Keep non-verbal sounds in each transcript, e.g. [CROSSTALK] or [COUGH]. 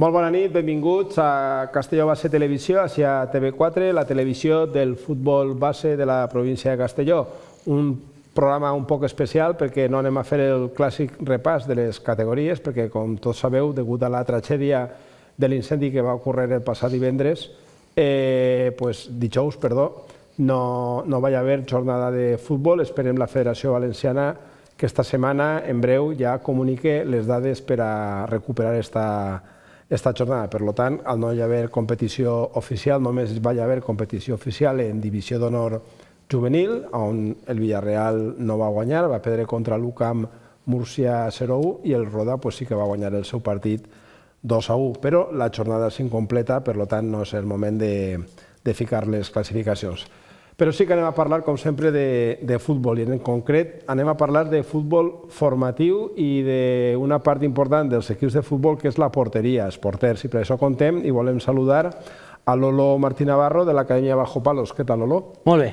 Molt bona nit, benvinguts a Castelló Base Televisió, hacia TV4, la televisió del futbol base de la província de Castelló. Un programa un poc especial perquè no anem a fer el clàssic repàs de les categories, perquè com tots sabeu, degut a la tragèdia de l'incendi que va ocórrer el passat divendres, eh, pues, dijous, perdó, no, no va haver jornada de futbol, esperem la Federació Valenciana que esta setmana, en breu, ja comunique les dades per a recuperar esta esta jornada. Per tant, al no hi haver competició oficial, només va haver competició oficial en divisió d'honor juvenil, on el Villarreal no va guanyar, va perdre contra l'UCAM Murcia 0-1 i el Roda sí que va guanyar el seu partit 2-1, però la jornada és incompleta, per tant no és el moment de, de ficar les classificacions però sí que anem a parlar, com sempre, de, de futbol, i en concret anem a parlar de futbol formatiu i d'una part important dels equips de futbol, que és la porteria, els porters, i per això contem i volem saludar a Lolo Martí Navarro de l'Acadèmia Bajo Palos. Què tal, Lolo? Molt bé.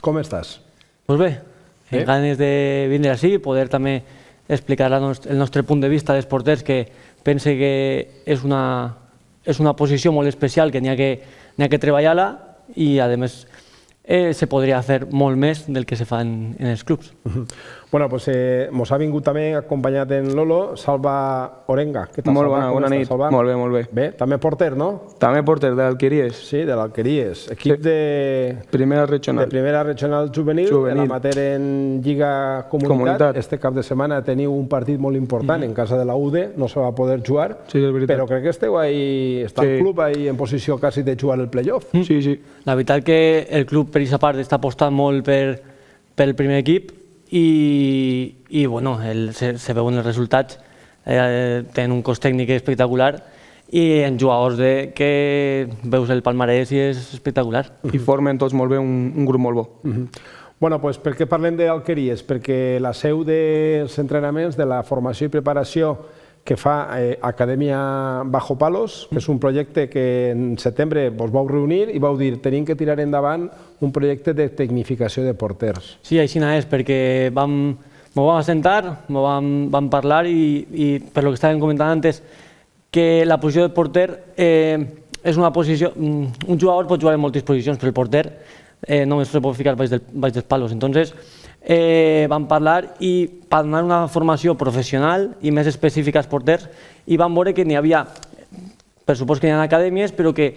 Com estàs? Doncs pues bé, amb ganes de vindre així i poder també explicar el nostre punt de vista dels porters, que pense que és una, és una posició molt especial, que n'hi ha que, ha que treballar-la i, a més, eh, se podria fer molt més del que se fa en, en els clubs. Uh -huh. Bueno, doncs, eh, mos ha vingut també acompanyat en Lolo, Salva Orenga. Què tal, molt bona, bona nit. Molt bé, molt bé. Bé, també porter, no? També porter, de l'Alqueries. Sí, de l'Alqueries. Equip de... Primera regional. De primera regional juvenil, juvenil. amateur en Lliga Comunitat. Comunitat. Este cap de setmana teniu un partit molt important mhm. en casa de la UDE, no se va poder jugar, sí, és veritat. però crec que esteu ahí, està el club ahí en posició quasi de jugar el playoff. Mhm. Sí, sí. La veritat que el club, per aquesta part, està apostant molt per, pel primer equip, i, i bueno, el, se, se veuen els resultats, eh, tenen un cos tècnic espectacular i en jugadors de, que veus el palmarès i és espectacular. I formen tots molt bé un, un grup molt bo. Uh mhm. -huh. Bueno, doncs per què parlem d'Alqueries? Perquè la seu dels entrenaments, de la formació i preparació que fa eh, Acadèmia Bajo Palos, que és un projecte que en setembre vos vau reunir i vau dir tenim que tirar endavant un projecte de tecnificació de porters. Sí, així és, perquè vam, ens vam assentar, ens vam, vam parlar i, i per lo que estàvem comentant antes, que la posició de porter eh, és una posició... Mm, un jugador pot jugar en moltes posicions, però el porter eh, només se pot ficar baix, del, baix dels palos. Entonces, eh, vam parlar i per donar una formació professional i més específica als porters i vam veure que n'hi havia, per supost que n'hi ha acadèmies, però que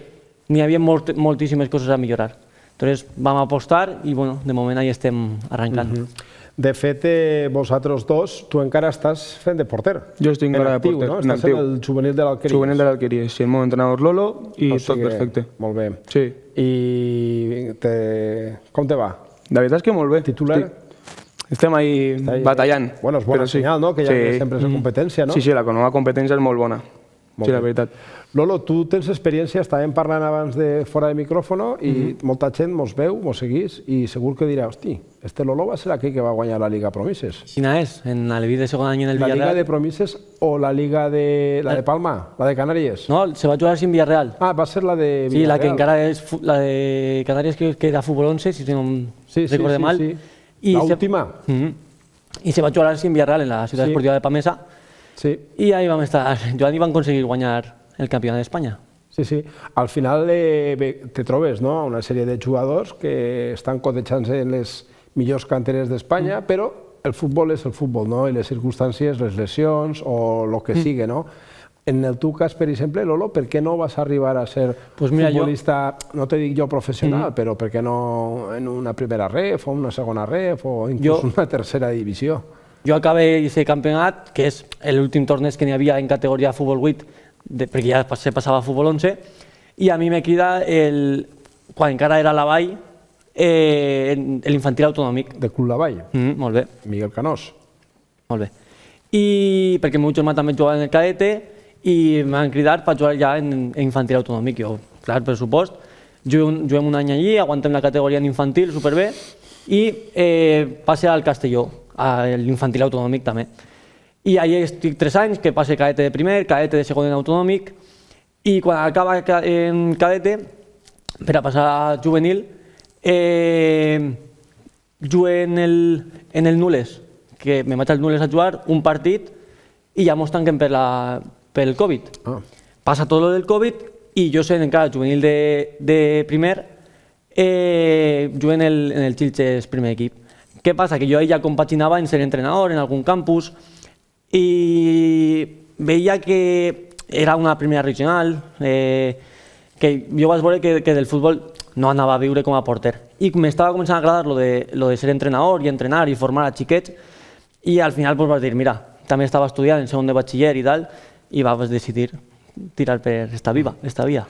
n'hi havia molt, moltíssimes coses a millorar. Llavors vam apostar i bueno, de moment ahí estem arrencant. Mm -hmm. De fet, eh, vosaltres dos, tu encara estàs fent de porter. Jo estic encara en actiu, de porter. No? Estàs en, el juvenil de l'Alqueria. Juvenil de l'Alqueria, sí, el meu entrenador Lolo i o sigui, tot perfecte. Molt bé. Sí. I te... com te va? La veritat és que molt bé. Titular? Estic estem ahí batallant. Bueno, és bona senyal, no?, que hi ha sempre és mm. competència, no? Sí, sí, la nova competència és molt bona. sí, la veritat. Lolo, tu tens experiència, estàvem parlant abans de fora de micròfon i mhm. molta gent mos veu, mos seguís i segur que dirà, hosti, este Lolo va ser aquell que va guanyar la Liga Promises. Quina és? En el de segon any en el Villarreal? La Liga de Promises o la Liga de, la de Palma, la de Canàries? No, se va jugar sin Villarreal. Ah, va ser la de Villarreal. Sí, la que encara és la de Canàries que era Futbol 11, si no recordo sí, sí, sí, Sí. Y la se, última. Uh I se va jugar al Simvia Villarreal en la ciutat sí. esportiva de Pamesa. Sí. I ahí vam estar. [LAUGHS] Joan i van aconseguir guanyar el campionat d'Espanya. Sí, sí. Al final eh, bé, te trobes no? una sèrie de jugadors que estan cotejant-se en les millors canteres d'Espanya, mm. però el futbol és el futbol, no? I les circumstàncies, les lesions o el que mm. sigui, no? en el teu cas, per exemple, Lolo, per què no vas arribar a ser pues mira, futbolista, jo... no te dic jo professional, mm. però per què no en una primera ref o una segona ref o inclús jo... una tercera divisió? Jo acabé ese campionat, que és l'últim torneig que n'hi havia en categoria de futbol 8, de, perquè ja se passava a futbol 11, i a mi me crida, el, quan encara era la Vall, eh, l'infantil autonòmic. De Club la Vall? Mm, molt bé. Miguel Canós? Molt bé. I perquè el meu germà també jugava en el cadete, i m'han cridat per jugar ja en, infantil autonòmic. Jo, clar, per supost, juguem, juguem un any allí, aguantem la categoria en infantil superbé i eh, passe al Castelló, a l'infantil autonòmic també. I allà estic tres anys, que passe cadete de primer, cadete de segon en autonòmic, i quan acaba en cadete, per a passar a juvenil, eh, jugué en el, en el Nules, que me vaig al Nules a jugar un partit i ja mos tanquen per la, Pero el COVID. Ah. Pasa todo lo del COVID y yo soy en cada juvenil de, primer, eh, yo en el, en el Chilches primer equipo. ¿Qué pasa? Que yo ahí ya compaginaba en ser entrenador en algún campus y veía que era una primera regional, eh, que yo más que, del fútbol no andaba a vivir como a porter. me estaba comenzando a agradar lo de, lo de ser entrenador y entrenar y formar a chiquet y al final pues, a decir mira, también estaba estudiando en segundo de bachiller y tal, i vam decidir tirar per esta, viva, esta via.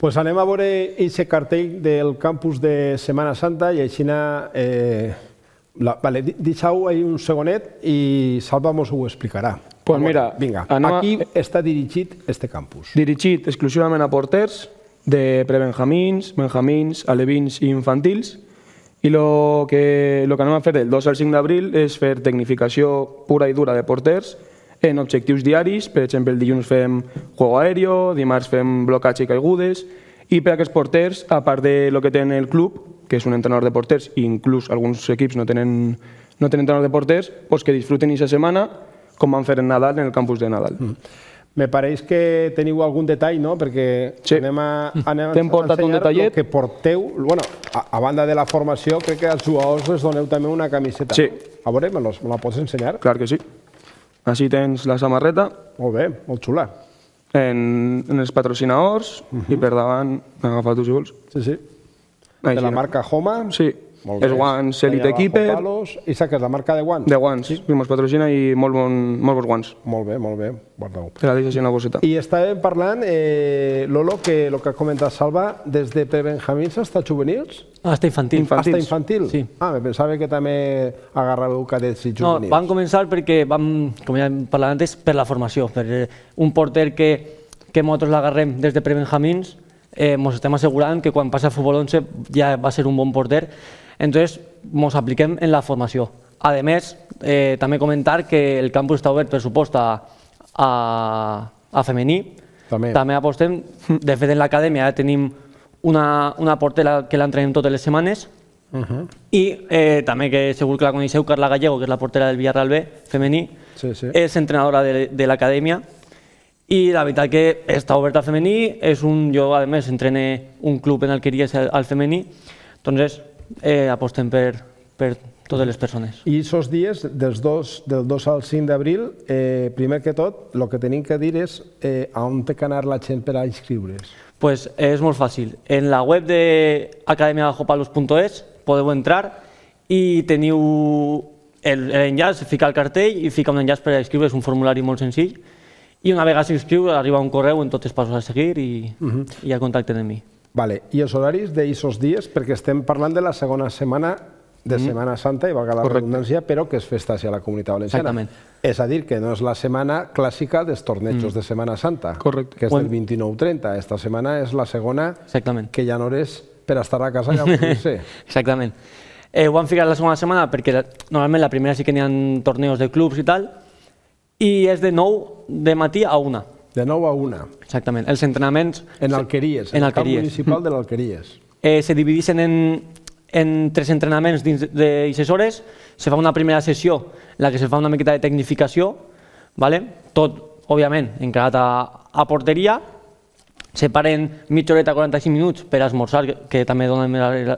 Pues anem a veure aquest cartell del campus de Setmana Santa i així eh, la, vale, deixeu ahí un segonet i Salva mos ho explicarà. Pues mira, Vinga, aquí està dirigit este campus. Dirigit exclusivament a porters de prebenjamins, benjamins, alevins i infantils i el que, lo que anem a fer del 2 al 5 d'abril és fer tecnificació pura i dura de porters en objectius diaris, per exemple el dilluns fem juego aèrio, dimarts fem blocatge i caigudes, i per a aquests porters, a part de lo que tenen el club, que és un entrenador de porters, i inclús alguns equips no tenen, no tenen entrenador de porters, pues que disfruten aquesta setmana com van fer en Nadal en el campus de Nadal. Mm. Me pareix que teniu algun detall, no? Perquè sí. anem a, anem T'hem portat un detallet. que porteu, bueno, a, a, banda de la formació, crec que als jugadors us doneu també una camiseta. Sí. A veure, me, los, me la pots ensenyar? Clar que sí. Així tens la samarreta. Molt bé, molt xula. En, en els patrocinadors uh mhm. -huh. i per davant, agafa tu si vols. Sí, sí. Així de la marca Homa. Sí, molt és guants elit Equiper. I s'ha la marca de guants. De guants, sí. ens patrocina i molt, bon, molt bons guants. Molt bé, molt bé, guardeu. Que la deixes en la I estàvem parlant, eh, Lolo, que el que ha comentat Salva, des de prebenjamins hasta juvenils? Hasta infantil. Infantils. Hasta infantil? Sí. Ah, me pensava que també agarràveu cadets i juvenils. No, van començar perquè, vam, com ja hem parlat antes, per la formació, per eh, un porter que, que nosaltres l'agarrem des de prebenjamins, eh, mos estem assegurant que quan passa el futbol 11 ja va ser un bon porter, entonces mos apliquem en la formació. A més, eh, també comentar que el campus està obert, per supost, a, a, a femení. També. també apostem, de fet, en l'acadèmia ja tenim una, una portera que l'entrenem totes les setmanes, Uh -huh. I eh, també que segur que la coneixeu, Carla Gallego, que és la portera del Villarreal B femení, sí, sí. és entrenadora de, de l'acadèmia i la veritat que està obert al femení, és un, jo a més entrené un club en el que diria al femení, doncs eh, apostem per, per totes les persones. I aquests dies, dels dos, del 2 al 5 d'abril, eh, primer que tot, el que tenim que dir és eh, a on té que anar la gent per a inscriure's. Pues és molt fàcil. En la web d'academiajopalos.es podeu entrar i teniu l'enllaç, fica el cartell i fica un enllaç per a inscriure's, un formulari molt senzill, i una vegada s'inscriu arriba un correu amb tots els passos a seguir i, uh mhm. -huh. i ja contacte amb mi. Vale. I els horaris d'aquests dies, perquè estem parlant de la segona setmana de mm. Setmana Santa, i valga la Correcte. redundància, però que és festa a la comunitat valenciana. Exactament. És a dir, que no és la setmana clàssica dels tornejos mm. de Setmana Santa, Correcte. que és del 29-30. Aquesta setmana és la segona Exactament. que ja no és per estar a casa ja ho sé. [LAUGHS] Exactament. Eh, ho han ficat la segona setmana perquè normalment la primera sí que n'hi ha torneos de clubs i tal, i és de 9 de matí a 1. De 9 a 1. Exactament. Els entrenaments... En Alqueries, en el camp municipal de mm. l'Alqueries. Eh, se divideixen en, en tres entrenaments dins d'aquestes hores. Se fa una primera sessió en la que se fa una miqueta de tecnificació, vale? tot, òbviament, encarat a, a porteria, separen mitja horeta 45 minuts per esmorzar, que, que també donen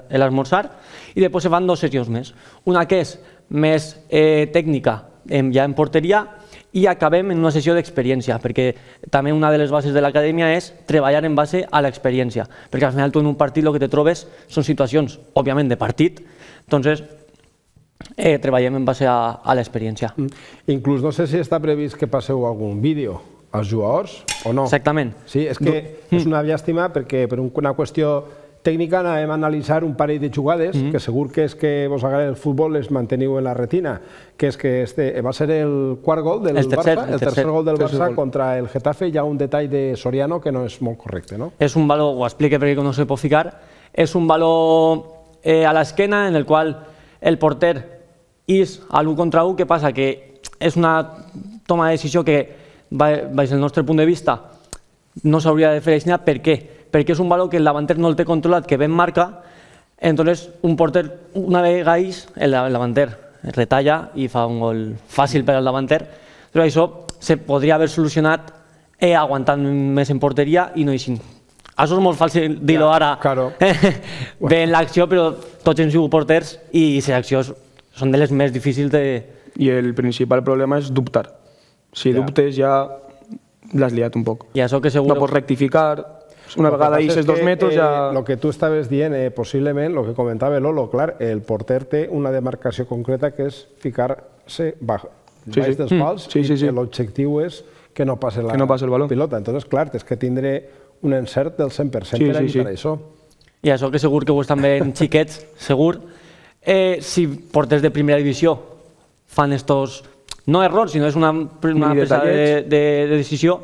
l'esmorzar, i després se fan dues sessions més. Una que és més eh, tècnica, en, ja en porteria, i acabem en una sessió d'experiència, perquè també una de les bases de l'acadèmia és treballar en base a l'experiència, perquè al final tu en un partit el que te trobes són situacions, òbviament, de partit, doncs eh, treballem en base a, a l'experiència. Mm. Inclús no sé si està previst que passeu algun vídeo als jugadors o no. Exactament. Sí, és que mm. és una llàstima perquè per una qüestió técnica de analizar un par de jugades que seguro que es que vos el fútbol les mantenido en la retina, que es que este eh, va a ser el cuarto gol del el Barça, el, tercer, gol del Barça contra el Getafe, ya un detalle de Soriano que no es muy correcto. no? Es un balón, o explique porque no se puede fijar, es un balón eh, a la esquena, en el cual el porter es a un contra u que pasa Que es una toma de decisión que, vais el nuestro punto de vista, no habría de fer ¿por qué perquè és un valor que el davanter no el té controlat, que ben marca, entonces un porter, una vegada gaix, el davanter retalla i fa un gol fàcil per al davanter, però això se podria haver solucionat eh, aguantant més en porteria i no eixint. Això és molt fàcil dir-ho ara, claro. bé [LAUGHS] en l'acció, però tots hem sigut porters i les accions són de les més difícils de... I el principal problema és dubtar. Si ja. dubtes ja l'has liat un poc. I això que segur... No pots rectificar, una vegada ixes dos metres ja... El eh, que tu estaves dient, eh, possiblement, el que comentava Lolo, clar, el porter té una demarcació concreta que és ficar-se baix, sí, baix sí. dels mm. pals mm, sí, sí, sí. i l'objectiu és que no passe la que no passe el baló. pilota. Entonces, clar, tens que tindre un encert del 100% sí, per a sí, evitar sí. això. I això que segur que ho estan veient [LAUGHS] xiquets, segur. Eh, si porters de primera divisió fan estos, no errors, sinó és una, una presa de, de, de decisió,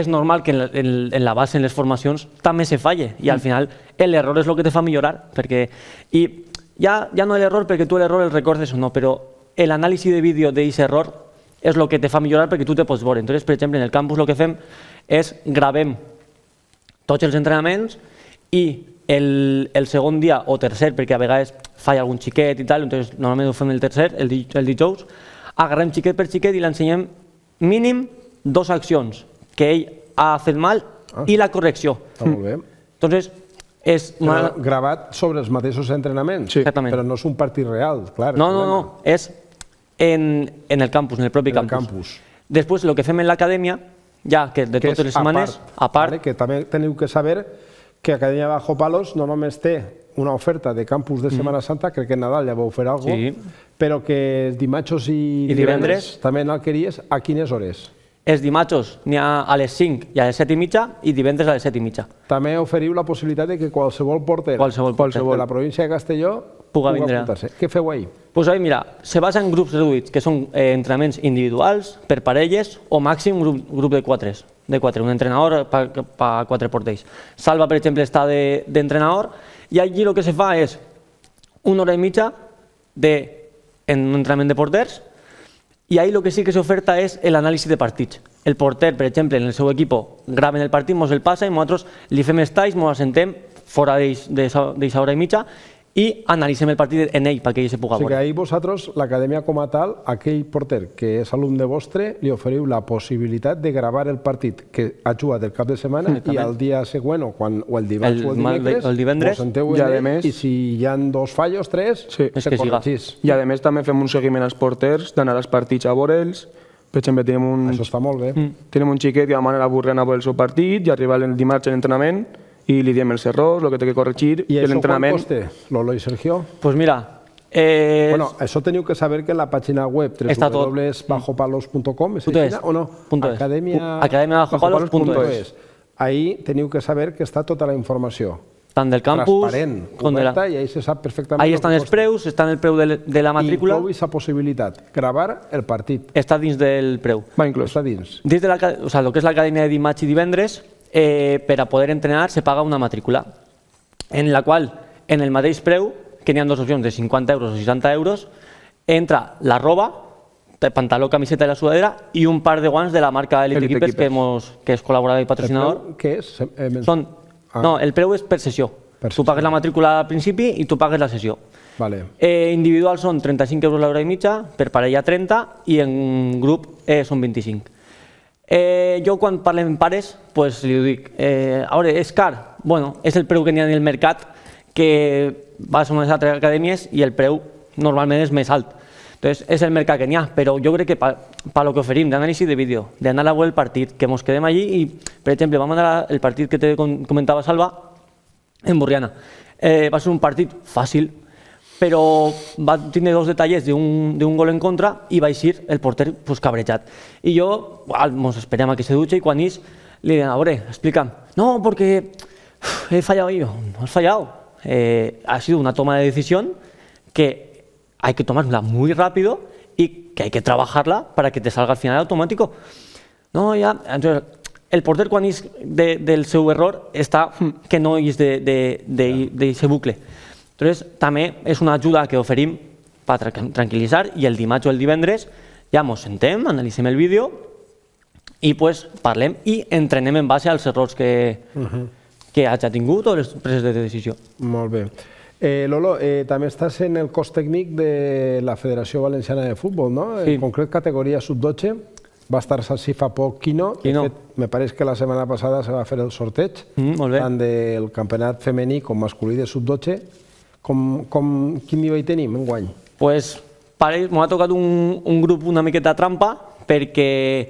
és normal que en la, en, en la base, en les formacions, també se falle. I al mm. final l'error és el que te fa millorar. Perquè, I ja, ja no l'error perquè tu l'error el recordes o no, però l'anàlisi de vídeo d'aquest error és el que te fa millorar perquè tu te pots veure. Entonces, per exemple, en el campus el que fem és gravem tots els entrenaments i el, el segon dia o tercer, perquè a vegades falla algun xiquet i tal, entonces normalment ho fem el tercer, el, el dijous, agarrem xiquet per xiquet i l'ensenyem mínim dos accions que ell ha fet mal ah. i la correcció. Està ah, molt bé. [LAUGHS] Entonces, és una... gravat sobre els mateixos entrenaments, sí. però no és un partit real, clar. No, no, no, és en, en el campus, en el propi en campus. El campus. Després, el que fem en l'acadèmia, ja que de que totes les setmanes, a part, a part... Vale, que també teniu que saber que Acadèmia Bajo Palos no només té una oferta de campus de Semana Santa, crec que Nadal ja vau fer alguna cosa, sí. però que dimarts i, I divendres, divendres també alqueries, a quines hores? Els dimatxos n'hi ha a les 5 i a les 7 i mitja i divendres a les 7 i mitja. També oferiu la possibilitat de que qualsevol porter, qualsevol, porter, qualsevol de la província de Castelló puga, puga apuntar-se. Què feu ahir? Pues ahir, mira, se basa en grups reduïts, que són eh, entrenaments individuals, per parelles o màxim grup, grup de quatres, de quatre, un entrenador per pa, pa quatre portells. Salva, per exemple, està d'entrenador de, i allí el que se fa és una hora i mitja de en un entrenament de porters i ahir el que sí que s'oferta és l'anàlisi de partits. El porter, per exemple, en el seu equip graven el partit, mos el passa i nosaltres li fem estalls, mos assentem fora d'eixa hora i mitja i analitzem el partit en ell perquè ell se puga veure. O sigui que ahir vosaltres, l'acadèmia com a tal, aquell porter que és alumne vostre, li oferiu la possibilitat de gravar el partit que ha jugat el cap de setmana i el dia següent o, el dimarts el, o el dimecres, vos divendres, senteu i, a més, i si hi han dos fallos, tres, sí. se corregís. I a més també fem un seguiment als porters, d'anar als partits a veure'ls, per exemple, tenim un... Això està molt bé. Mm. Tenim un xiquet que demana la borrena per el seu partit i arriba el dimarts a l'entrenament, y lidiamos los errores, lo que tengo que corregir y, y el entrenamiento. Lolo y Sergio? Pues mira, eh, bueno, eso teniu que saber que en la pàgina web www.bajopalos.com, ¿es, es o no? Punto Academia, Academia Bajo es. Ahí teniu que saber que està tota la informació. Tant del campus, transparent, oberta, la... i ahí se sap perfectament... Ahí estan els preus, està en el preu de, la matrícula... Inclou esa possibilitat, gravar el partit. Està dins del preu. Va inclòs. Està dins. Dins de la, o sea, lo que és l'Acadèmia d'imatge i divendres, eh, per a poder entrenar se paga una matrícula, en la qual en el mateix preu, que n'hi ha dues opcions de 50 euros o 60 euros, entra la roba, pantaló, camiseta i la sudadera i un par de guants de la marca Elite, Elite Equipers, Equipers. Que, hemos, que és col·laborador i patrocinador. El què és? Són, ah. No, el preu és per sessió. Per sessió. tu pagues la matrícula al principi i tu pagues la sessió. Vale. Eh, individual són 35 euros l'hora i mitja, per parella 30 i en grup eh, són 25. Eh, jo quan parlem amb pares, pues, li dic, eh, a veure, és car? Bueno, és el preu que n'hi ha en el mercat, que vas a unes altres acadèmies i el preu normalment és més alt. Entonces, és el mercat que n'hi ha, però jo crec que per pa, lo que oferim d'anàlisi de vídeo, d'anar a la el partit, que ens quedem allí i, per exemple, vam anar el partit que te comentava Salva en Borriana. Eh, va ser un partit fàcil, Pero tiene dos detalles de un gol en contra vais a ir el porter pues, Y y yo vamos, a que se duche y Juanis le le digo, explica No, porque he fallado yo. No has fallado. Eh, ha sido una toma de decisión que hay que tomarla muy rápido y que hay que trabajarla para que te salga al final automático. No, ya, entonces el porter Juanis del seu error está hmm. que no es de, de, de, bucle. Entonces, també és una ajuda que oferim per tranquil·litzar i el dimarts o el divendres ja ens sentem, analitzem el vídeo i pues, parlem i entrenem en base als errors que, uh -huh. que hagi tingut o les preses de decisió. Molt bé. Eh, Lolo, eh, també estàs en el cos tècnic de la Federació Valenciana de Futbol, no? Sí. En concret, categoria sub-12. Va estar si fa poc Quino. Quino. De fet, me pareix que la setmana passada se va fer el sorteig, mm, molt bé. tant del campionat femení com masculí de sub-12 com, com, quin nivell tenim enguany? Doncs pues, parell m'ha tocat un, un grup una miqueta trampa perquè eh,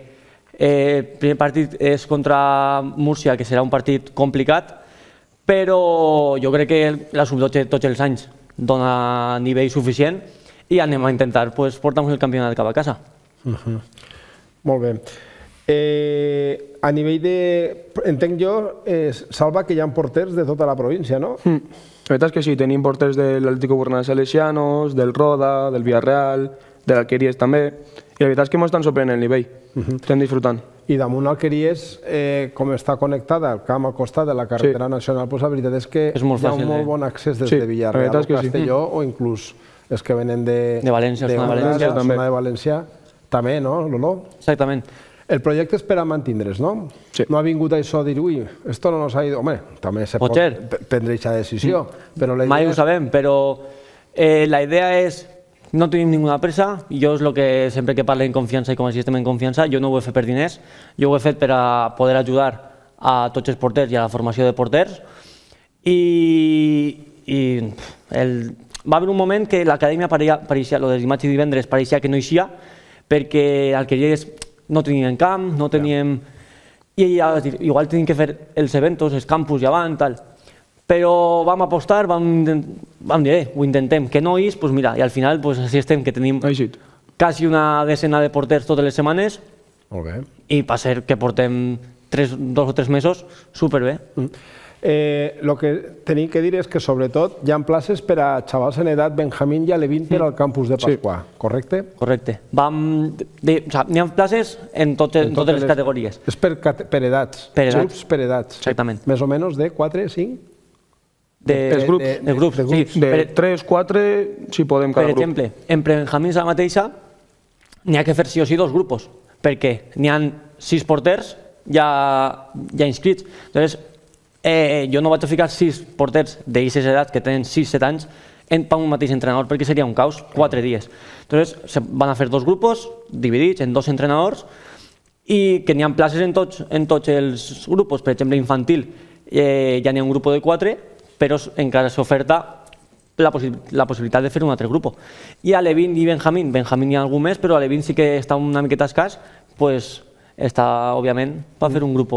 el primer partit és contra Múrcia, que serà un partit complicat, però jo crec que la sub-12 tots els anys dona nivell suficient i anem a intentar pues, portar-nos el campionat cap a casa. Uh mhm. -huh. Molt bé. Eh, a nivell de... Entenc jo, eh, Salva, que hi ha porters de tota la província, no? Mm. La veritat és que sí, tenim porters de l'Atlético Bernabéu Salesianos, del Roda, del Villarreal, de l'Alqueries també, i la veritat és que m'ho estan sorprenent el nivell, uh mhm. -huh. estem disfrutant. I damunt l'Alqueries, eh, com està connectada al camp al costat de la carretera sí. nacional, doncs la veritat és que és molt fàcil, hi ha un molt eh? bon accés des sí, de Villarreal o Castelló, sí. o inclús els que venen de... De València, de, València, de València, també. zona de València, també, no, Lolo? Exactament. El projecte és per a mantindre's, no? Sí. No ha vingut això a dir, ui, esto no nos ha ido... Home, també se pot, pot prendre aquesta decisió. Mm. Però la idea Mai ho sabem, però eh, la idea és no tenim ninguna pressa, jo és el que sempre que parlo en confiança i com si estem en confiança, jo no ho he fet per diners, jo ho he fet per a poder ajudar a tots els porters i a la formació de porters i, i el, va haver un moment que l'acadèmia pareixia, el lo de dimarts i divendres pareixia que no eixia perquè el que és no tenien camp, no teníem... Ja. I ja, dir, igual tenim que fer els eventos, els campus i avant, tal. Però vam apostar, vam, vam dir, eh, ho intentem, que no és, doncs mira, i al final doncs, així estem, que tenim Aixit. quasi una decena de porters totes les setmanes. Molt bé. I per ser que portem tres, dos o tres mesos, superbé. Mm. Eh, el que tenim que dir és que, sobretot, hi ha places per a xavals en edat Benjamín i Alevín per al campus de Pasqua, correcte? Correcte. o n'hi ha places en totes, en totes, les, categories. És per, edats, grups per edats. Exactament. Més o menys de 4, 5? De, grups. De, grups, Sí. de 3, e- 4, si podem cada grup. Per exemple, en Benjamins la mateixa n'hi ha que fer sí o sí dos grups, perquè n'hi ha sis porters ja, ja inscrits. Llavors, eh, jo no vaig a ficar sis porters d'aquestes edats que tenen 6-7 anys en, per un mateix entrenador, perquè seria un caos, quatre dies. Entonces, se van a fer dos grups dividits en dos entrenadors i que n'hi ha places en tots, en tots els grups, per exemple, infantil, eh, ja n'hi ha un grup de quatre, però encara s'oferta la, possi la possibilitat de fer un altre grup. I a Levin i Benjamín, Benjamín hi ha algú més, però a Levin sí que està una miqueta escàs, pues, està, òbviament, per fer un grup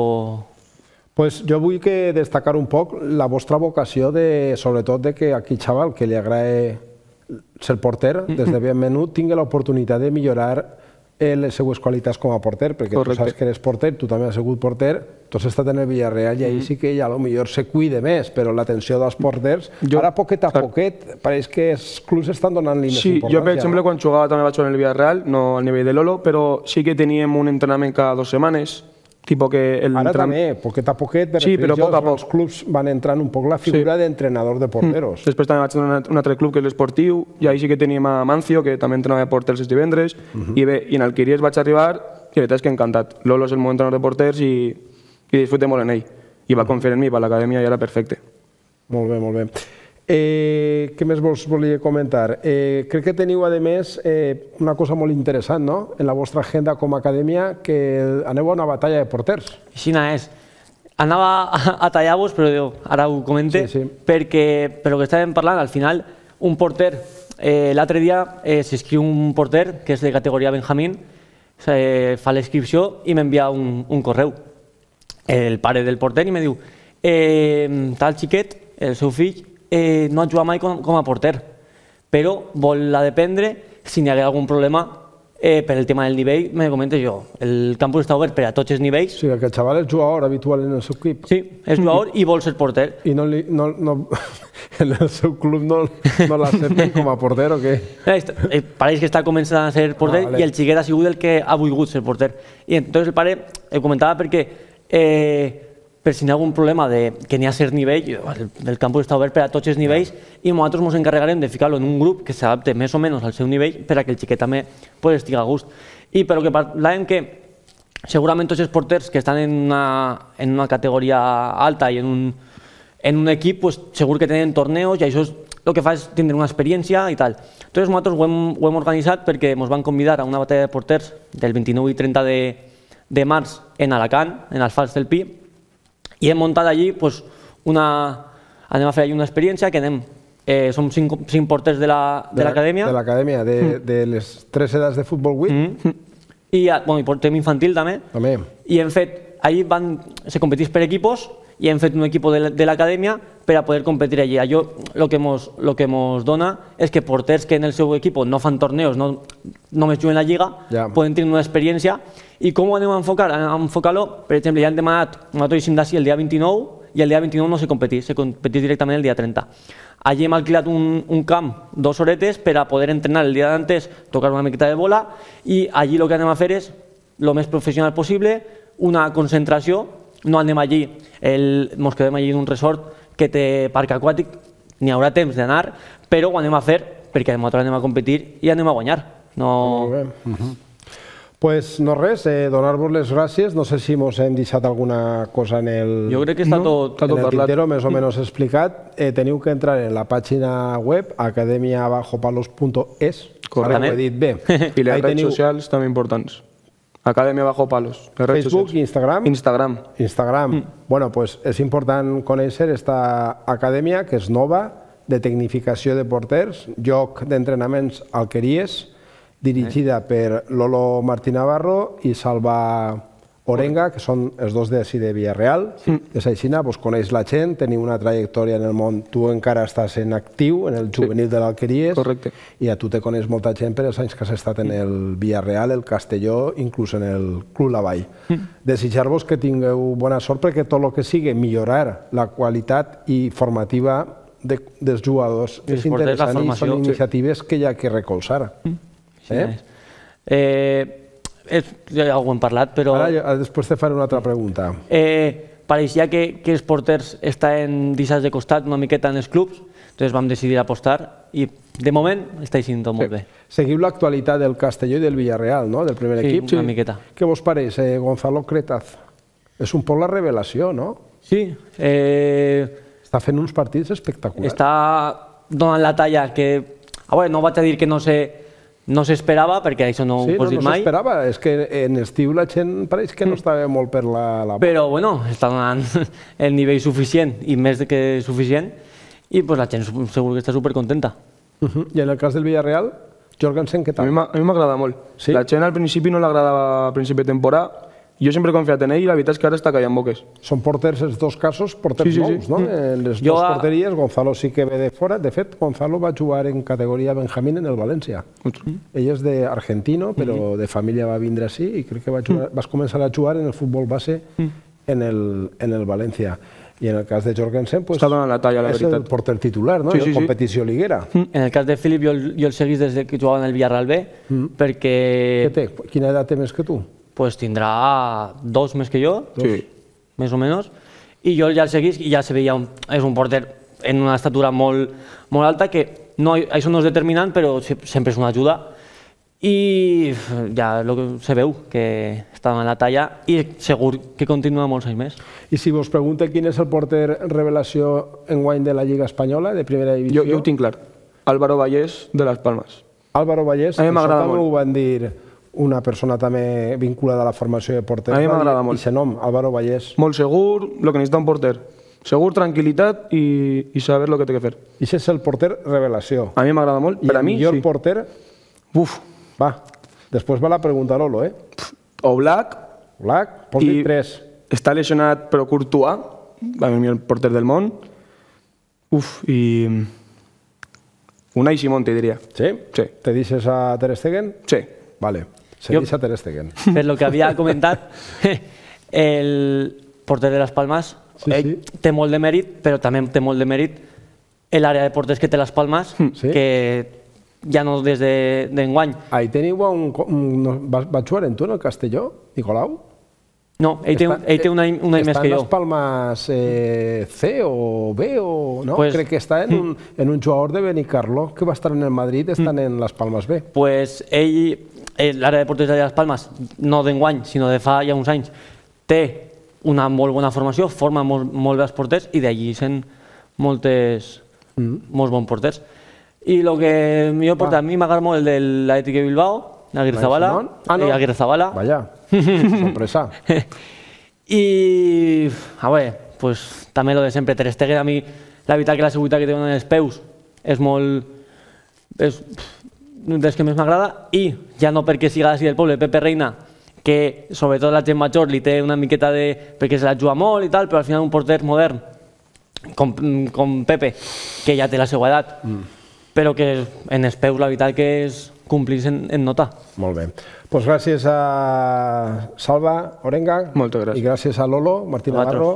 pues jo vull que destacar un poc la vostra vocació, de, sobretot de que aquí, xaval, que li agrada ser porter, des de ben menut tingui l'oportunitat de millorar eh, les seues qualitats com a porter, perquè Correcte. tu saps que eres porter, tu també has sigut porter, tu has estat en el Villarreal i ahir mm-hmm. sí que ja millor se cuide més, però l'atenció dels porters, jo, ara poquet a clar. poquet, pareix que els clubs estan donant-li més sí, importància. Sí, jo per exemple no? quan jugava també vaig jugar en el Villarreal, no al nivell de Lolo, però sí que teníem un entrenament cada dues setmanes, tipo que el Ara tram... també, poquet a poquet, sí, però poc a poc. els clubs van entrant un poc la figura sí. d'entrenador de mm. porteros. Mm. Després també vaig anar a un altre club que és l'Esportiu, i ahir sí que teníem a Mancio, que també entrenava de porters els divendres, uh mhm. -huh. i bé, i en el Quiries vaig arribar, i la veritat és que encantat. Lolo és el meu entrenador de porters i, i disfrute molt en ell. I va mm. confiar en mi, per l'acadèmia i era perfecte. Molt bé, molt bé. Eh, què més vols volia comentar? Eh, crec que teniu, a més, eh, una cosa molt interessant no? en la vostra agenda com a acadèmia, que aneu a una batalla de porters. Xina és. Anava a, tallar-vos, però ara ho comente, perquè per lo que estàvem parlant, al final, un porter, eh, l'altre dia eh, s'inscriu un porter que és de categoria Benjamín, eh, fa l'inscripció i m'envia un, un correu. El pare del porter i me diu, eh, tal xiquet, el seu fill, eh, no ha jugat mai com, com a porter, però vol la dependre si n'hi hagués algun problema eh, per el tema del nivell, me comento jo. El campus està obert per a tots els nivells. Sí, aquest xaval és jugador habitual en el seu equip. Sí, és jugador i vol ser porter. I no, li, no, no [LAUGHS] en el seu club no, no l'accepten com a porter o què? Eh, eh pareix que està començant a ser porter ah, vale. i el xiquet ha sigut el que ha volgut ser porter. I entonces el pare, eh, ho comentava perquè eh, per si hi ha algun problema de, que n'hi ha cert nivell, el, el campus està obert per a tots els nivells i nosaltres ens encarregarem de ficar-lo en un grup que s'adapte més o menys al seu nivell per a que el xiquet també pues, estigui a gust. I però que parlàvem que segurament tots els porters que estan en una, en una categoria alta i en un, en un equip, pues, segur que tenen torneos i això és, el que fa és tindre una experiència i tal. Llavors nosaltres ho hem, ho hem organitzat perquè ens van convidar a una batalla de porters del 29 i 30 de, de març en Alacant, en els Fals del Pi, i hem muntat allí pues, una, anem a fer allí una experiència que anem Eh, som cinc, cinc porters de l'acadèmia. La, de l'acadèmia, de, de, mm. de les tres edats de Futbol 8. Mm -hmm. I, ah, bueno, i portem infantil també. També. I hem fet, ahir van, se competís per equipos y FET un equipo de la, academia para poder competir allí. Yo lo que hemos, lo que hemos dona es que porters que en el segundo equipo no fan torneos, no, no me en la liga, pueden tener una experiencia. ¿Y cómo han a enfocar? a enfocarlo ya per ya ja demanat el día 29 y el día 29 no se competía, se competía directamente el día 30. Allí hemos alquilado un, un camp, dos oretes, para poder entrenar el día de antes, tocar una mequita de bola y allí lo que anem a hacer es, lo más profesional posible, una concentración, no anem allí, el, mos quedem allí en un resort que té parc aquàtic, n'hi haurà temps d'anar, però ho anem a fer perquè nosaltres anem a competir i anem a guanyar. No... Molt bé. Uh mhm. -huh. Pues no res, eh, donar-vos les gràcies. No sé si mos hem deixat alguna cosa en el... Jo crec que està tot, està tot en el parlat. Tintero, més o menys explicat. Eh, teniu que entrar en la pàgina web academiabajopalos.es. Correcte. Ho he dit bé. [LAUGHS] I les redes teniu... socials també importants. Academia Bajo Palos. Facebook, Instagram. Instagram. Instagram. Mm. Bueno, pues és important conèixer esta acadèmia, que és nova, de tecnificació de porters, lloc d'entrenaments al dirigida eh. per Lolo Martí Navarro i Salva Orenga, que són els dos de, sí, de Villarreal, sí. de Saixina, doncs coneix la gent, teniu una trajectòria en el món, tu encara estàs en actiu, en el juvenil sí. de l'Alqueries, Correcte. i a tu te coneix molta gent per els anys que has estat en el Villarreal, el Castelló, inclús en el Club La Vall. Mm. Desitjar-vos que tingueu bona sort perquè tot el que sigui millorar la qualitat i formativa de, dels jugadors I és interessant i són iniciatives sí. que hi ha que recolzar. Mm. Eh? Sí, eh? Eh, és, eh, ja ho hem parlat, però... Ara, després te faré una altra pregunta. Eh, pareixia que, que els porters estaven deixats de costat una miqueta en els clubs, doncs vam decidir apostar i de moment està eixint tot molt bé. Seguiu l'actualitat del Castelló i del Villarreal, no? del primer sí, equip. Sí, una miqueta. Què vos pareix, eh, Gonzalo Cretaz? És un poc la revelació, no? Sí. Eh... Està fent uns partits espectaculars. Està donant la talla que... A ah, veure, no vaig a dir que no sé no s'esperava, perquè això no ho pots dir mai. Sí, no s'esperava, és que en estiu la gent pareix que no mm. estava molt per la... la... Però bueno, està donant [LAUGHS] el nivell suficient i més que suficient i pues, la gent segur que està supercontenta. Uh-huh. I en el cas del Villarreal, Jorgensen, què tal? A mi m'agrada molt. La gent al principi no l'agradava a principi de temporada, jo sempre he confiat en ell i la veritat és que ara està callant boques. Són porters els dos casos, porters sí, sí, nous, no? Mm. Eh, les jo dues a... porteries, Gonzalo sí que ve de fora. De fet, Gonzalo va jugar en categoria Benjamín en el València. Mm. Ell és d'argentino, però mm -hmm. de família va vindre així i crec que va jugar, mm. vas començar a jugar en el futbol base mm. en, el, en el València. I en el cas de Jorgensen, pues, Està la talla, la és veritat. el porter titular, no? Sí, sí, sí. competició liguera. Mm. En el cas de Filip, jo, jo el seguís des que jugava en el Villarreal B, mm. perquè... Què té? Quina edat té més que tu? pues tindrà dos més que jo, dos, sí. més o menys, i jo ja el seguís i ja se veia, un, és un porter en una estatura molt, molt alta que no, això no és determinant, però sempre és una ajuda i ja lo que se veu que està en la talla i segur que continua molts anys més. I si vos pregunta quin és el porter revelació en guany de la Lliga Espanyola, de primera divisió? Jo, jo ho tinc clar. Álvaro Vallès de les Palmes. Álvaro Vallès, a mi m'agrada molt. Ho van dir una persona també vinculada a la formació de porter. A mi m'agrada molt. I se nom, Álvaro Vallès. Molt segur, el que necessita un porter. Segur, tranquil·litat i, i saber el que té que fer. I si és el porter, revelació. A mi m'agrada molt. I per a mi, millor sí. porter... Uf. Va, després va la pregunta a Lolo, eh? O Black. Black, pots dir tres. Està lesionat, però Courtois, va mi el porter del món. Uf, i... Unai Simón, te diria. Sí? Sí. Te dices a Ter Stegen? Sí. Vale. Yo, Pero [LAUGHS] lo que había comentado [LAUGHS] el porter de las palmas eh, te molde de molde pero también área de de el área de deportes que te las palmas hmm, que ya no desde de De, Ahí tiene un... un va, en tú el Castelló, Nicolau? No, ahí tiene una, un eh, que yo las eh, C o B o... No? Pues, que está hmm. en un, jugador de Benicarlo que va a estar en el Madrid, están hmm. en las palmas B. Pues él... Eh, l'àrea de porteria de les Palmes, no d'enguany, sinó de fa ja uns anys, té una molt bona formació, forma molt, molt bé els porters i d'allí sent moltes, mm. molts bons porters. I el que millor porta, ah. a mi m'agrada molt el de l'Atlètic de Bilbao, Aguirrezabala. Eh, ah, no. Aguirrezabala. Vaya, [LAUGHS] sorpresa. [LAUGHS] I, a veure, pues, també lo de sempre, Ter Stegen, a mi, la veritat que la seguretat que té en els peus és molt... És, dels que més m'agrada i ja no perquè siga d'ací del poble, Pepe Reina, que sobretot la gent major li té una miqueta de... perquè se la juga molt i tal, però al final un porter modern com, com Pepe, que ja té la seva edat, mm. però que en els peus la veritat que és complís en, en nota. Molt bé. Doncs pues gràcies a Salva Orenga. Moltes gràcies. I gràcies a Lolo, Martí Navarro.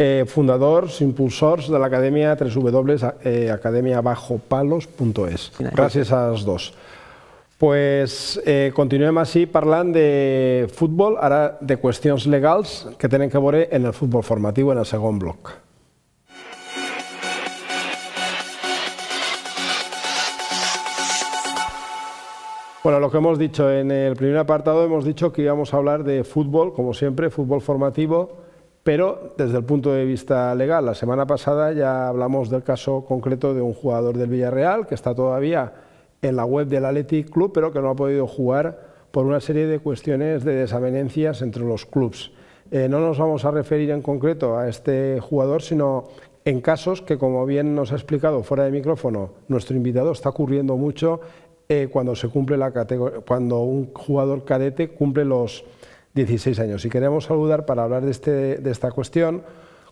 eh, fundadors, impulsores de eh, palos.es. Gracias a las dos. Pues eh, así, así, de fútbol, ahora de cuestiones legales que tienen que ver en el fútbol formativo, en el segundo bloque. Bueno, lo que hemos dicho en el primer apartado, hemos dicho que íbamos a hablar de fútbol, como siempre, fútbol formativo, pero desde el punto de vista legal, la semana pasada ya hablamos del caso concreto de un jugador del Villarreal que está todavía en la web del Athletic Club, pero que no ha podido jugar por una serie de cuestiones de desavenencias entre los clubes. Eh, no nos vamos a referir en concreto a este jugador, sino en casos que, como bien nos ha explicado fuera de micrófono nuestro invitado, está ocurriendo mucho eh, cuando, se cumple la cuando un jugador cadete cumple los 16 años. Y queremos saludar para hablar de, este, de esta cuestión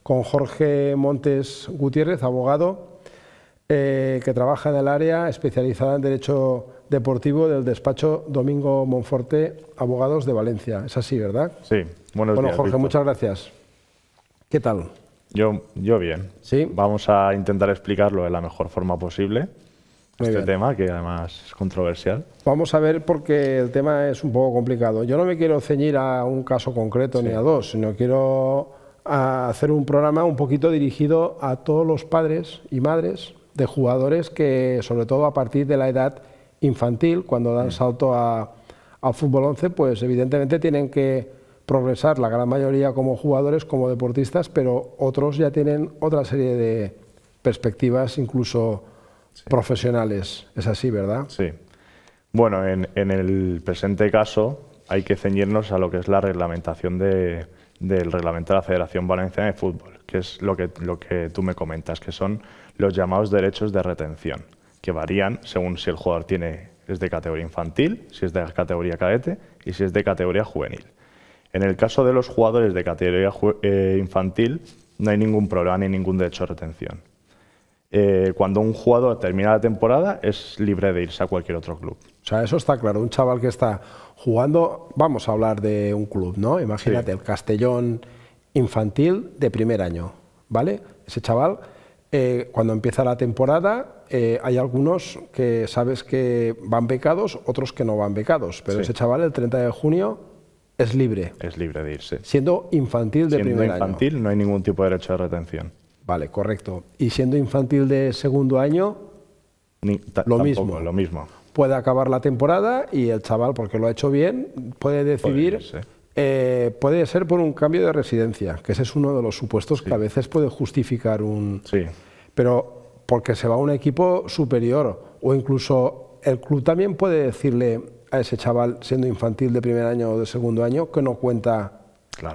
con Jorge Montes Gutiérrez, abogado, eh, que trabaja en el área especializada en Derecho Deportivo del despacho Domingo Monforte, Abogados de Valencia. Es así, ¿verdad? Sí, Bueno, Jorge, muchas gracias. ¿Qué tal? Yo, yo bien. Sí. Vamos a intentar explicarlo de la mejor forma posible este tema, que además es controversial. Vamos a ver porque el tema es un poco complicado. Yo no me quiero ceñir a un caso concreto ni a dos, sino quiero hacer un programa un poquito dirigido a todos los padres y madres de jugadores que, sobre todo a partir de la edad infantil, cuando dan mm. salto a, a fútbol 11, pues evidentemente tienen que progresar la gran mayoría como jugadores, como deportistas, pero otros ya tienen otra serie de perspectivas incluso profesionales. Es así, ¿verdad? Sí. Bueno, en, el presente caso hay que ceñirnos a lo que es la reglamentación de, del reglamento de la Federación Valenciana de Fútbol, que es lo que, tú me comentas, que son los llamados derechos de retención, que varían según si el jugador tiene, es de categoría infantil, si es de categoría cadete y si es de categoría juvenil. En el caso de los jugadores de categoría eh, infantil, no hay ningún problema ni ningún derecho de retención eh, cuando un jugador termina la temporada es libre de irse a cualquier otro club. O sea, eso está claro. Un chaval que está jugando, vamos a hablar de un club, ¿no? Imagínate, el Castellón infantil de primer año, ¿vale? Ese chaval, eh, cuando empieza la temporada, eh, hay algunos que sabes que van becados, otros que no van becados, pero ese chaval el 30 de junio es libre. Es libre de irse. Siendo infantil de primer año. Siendo infantil no hay ningún tipo de derecho de retención. Vale, correcto. Y siendo infantil de segundo año, lo mismo. Lo mismo. Puede acabar la temporada y el chaval, porque lo ha hecho bien, puede decidir. Eh, puede ser por un cambio de residencia, que ese es uno de los supuestos que a veces puede justificar un. Sí. Pero porque se va a un equipo superior, o incluso el club también puede decirle a ese chaval, siendo infantil de primer año o de segundo año, que no cuenta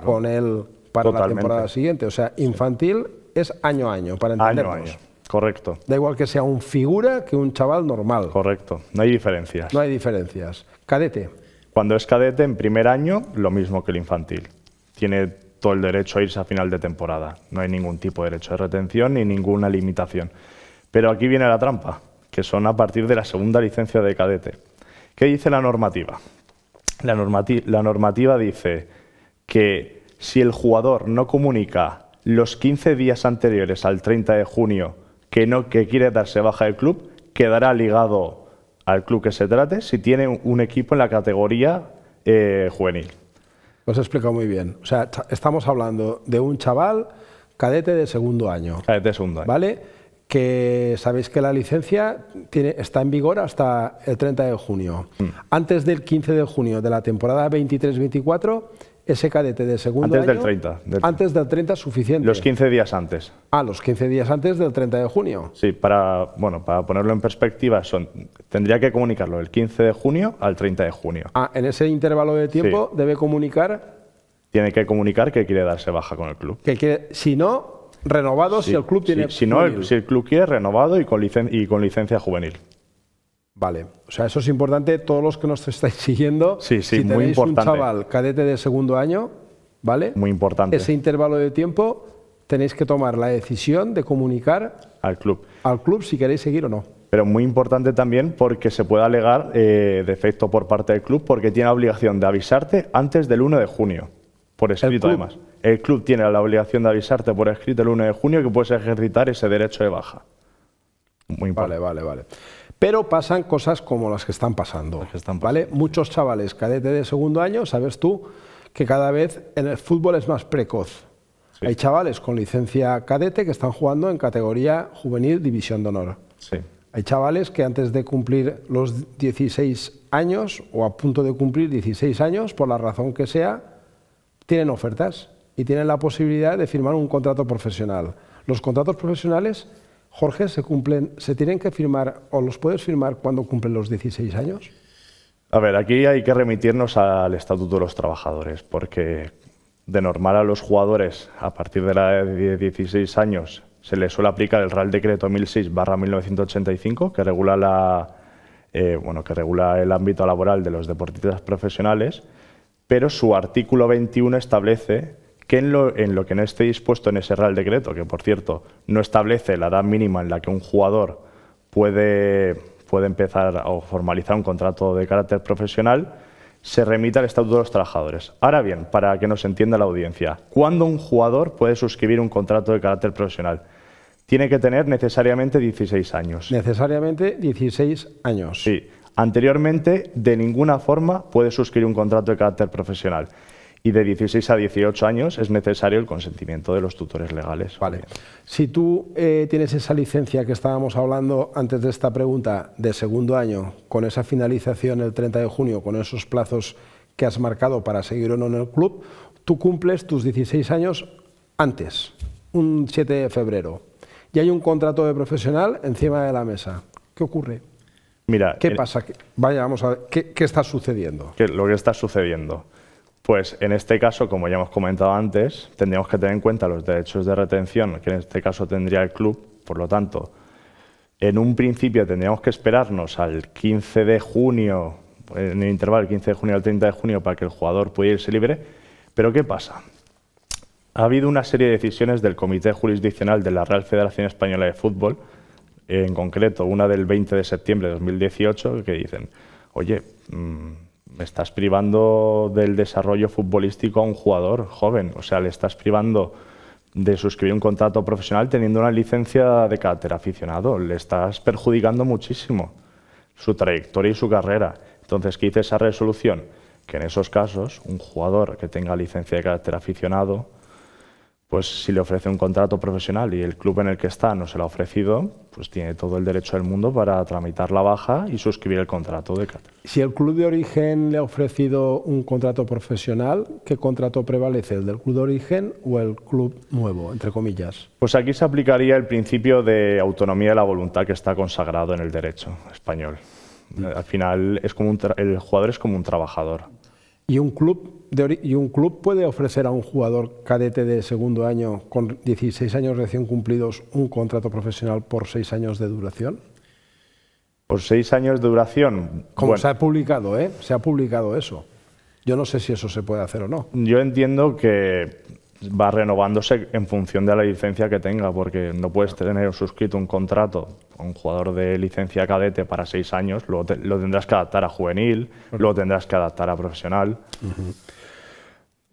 con él para la temporada siguiente. O sea, infantil es año a año, para entendernos. Año a año. Correcto. Da igual que sea un figura que un chaval normal. Correcto. No hay diferencias. No hay diferencias. Cadete. Cuando es cadete, en primer año, lo mismo que el infantil. Tiene todo el derecho a irse a final de temporada. No hay ningún tipo de derecho de retención ni ninguna limitación. Pero aquí viene la trampa, que son a partir de la segunda licencia de cadete. ¿Qué dice la normativa? La, la normativa dice que si el jugador no comunica los 15 días anteriores al 30 de junio que, no, que quiere darse baja del club, quedará ligado al club que se trate si tiene un equipo en la categoría eh, juvenil. Os he explicado muy bien. O sea, estamos hablando de un chaval cadete de segundo año. Cadete de segundo año. ¿Vale? Que sabéis que la licencia tiene, está en vigor hasta el 30 de junio. Mm. Antes del 15 de junio de la temporada 23-24 ese cadete de segundo antes del 30. Antes del 30 suficiente. Los 15 días antes. Ah, los 15 días antes del 30 de junio. Sí, para, bueno, para ponerlo en perspectiva, son, tendría que comunicarlo el 15 de junio al 30 de junio. Ah, en ese intervalo de tiempo debe comunicar... Tiene que comunicar que quiere darse baja con el club. Que si no, renovado si el club tiene... si el, si el club quiere, renovado y con, y con licencia juvenil. Vale, o sea, eso es importante, todos los que nos estáis siguiendo, sí, sí, si tenéis muy importante. un chaval cadete de segundo año, ¿vale? Muy importante. Ese intervalo de tiempo tenéis que tomar la decisión de comunicar al club, al club si queréis seguir o no. Pero muy importante también porque se puede alegar eh, defecto por parte del club porque tiene la obligación de avisarte antes del 1 de junio, por escrito además. El club tiene la obligación de avisarte por escrito el 1 de junio que puedes ejercitar ese derecho de baja. Muy importante. Vale, vale, vale. Pero pasan cosas como las que están pasando. ¿vale? Muchos chavales cadete de segundo año, sabes tú, que cada vez en el fútbol es más precoz. Hay chavales con licencia cadete que están jugando en categoría juvenil división de honor. Sí. Hay chavales que antes de cumplir los 16 años o a punto de cumplir 16 años, por la razón que sea, tienen ofertas y tienen la posibilidad de firmar un contrato profesional. Los contratos profesionales Jorge, ¿se, cumplen, ¿se tienen que firmar o los puedes firmar cuando cumplen los 16 años? A ver, aquí hay que remitirnos al Estatuto de los Trabajadores, porque de normal a los jugadores, a partir de la de 16 años, se les suele aplicar el Real Decreto 1006-1985, que regula la, eh, bueno, que regula el ámbito laboral de los deportistas profesionales, pero su artículo 21 establece que en lo, que no esté dispuesto en ese Real Decreto, que por cierto no establece la edad mínima en la que un jugador puede, puede empezar o formalizar un contrato de carácter profesional, se remita al Estatuto de los Trabajadores. Ahora bien, para que nos entienda la audiencia, ¿cuándo un jugador puede suscribir un contrato de carácter profesional? Tiene que tener necesariamente 16 años. Necesariamente 16 años. Sí. Anteriormente, de ninguna forma puede suscribir un contrato de carácter profesional y de 16 a 18 años es necesario el consentimiento de los tutores legales. Vale. Si tú eh, tienes esa licencia que estábamos hablando antes de esta pregunta de segundo año, con esa finalización el 30 de junio, con esos plazos que has marcado para seguir o no en el club, tú cumples tus 16 años antes, un 7 de febrero, y hay un contrato de profesional encima de la mesa. ¿Qué ocurre? Mira, ¿Qué pasa? Vaya, vamos a ver, ¿qué, está sucediendo? lo que está sucediendo pues en este caso, como ya hemos comentado antes, tendríamos que tener en cuenta los derechos de retención que en este caso tendría el club. Por lo tanto, en un principio tendríamos que esperarnos al 15 de junio, en el intervalo del 15 de junio al 30 de junio, para que el jugador pudiera irse libre. Pero ¿qué pasa? Ha habido una serie de decisiones del Comité Jurisdiccional de la Real Federación Española de Fútbol, en concreto una del 20 de septiembre de 2018, que dicen, oye, mm, Estás privando del desarrollo futbolístico a un jugador joven, o sea, le estás privando de suscribir un contrato profesional teniendo una licencia de carácter aficionado, le estás perjudicando muchísimo su trayectoria y su carrera. Entonces, ¿qué dice esa resolución? Que en esos casos, un jugador que tenga licencia de carácter aficionado, pues si le ofrece un contrato profesional y el club en el que está no se lo ha ofrecido, pues tiene todo el derecho del mundo para tramitar la baja y suscribir el contrato de cátedra. Si el club de origen le ha ofrecido un contrato profesional, ¿qué contrato prevalece, el del club de origen o el club nuevo, entre comillas? Pues aquí se aplicaría el principio de autonomía de la voluntad que está consagrado en el derecho español. Mm. Al final es como el jugador es como un trabajador y un club, y un club puede ofrecer a un jugador cadete de segundo año con 16 años recién cumplidos un contrato profesional por seis años de duración. Por seis años de duración. Como se ha publicado, ¿eh? Se ha publicado eso. Yo no sé si eso se puede hacer o no. Yo entiendo que va renovándose en función de la licencia que tenga, porque no puedes tener suscrito un contrato a un jugador de licencia cadete para seis años, luego lo tendrás que adaptar a juvenil, lo tendrás que adaptar a profesional.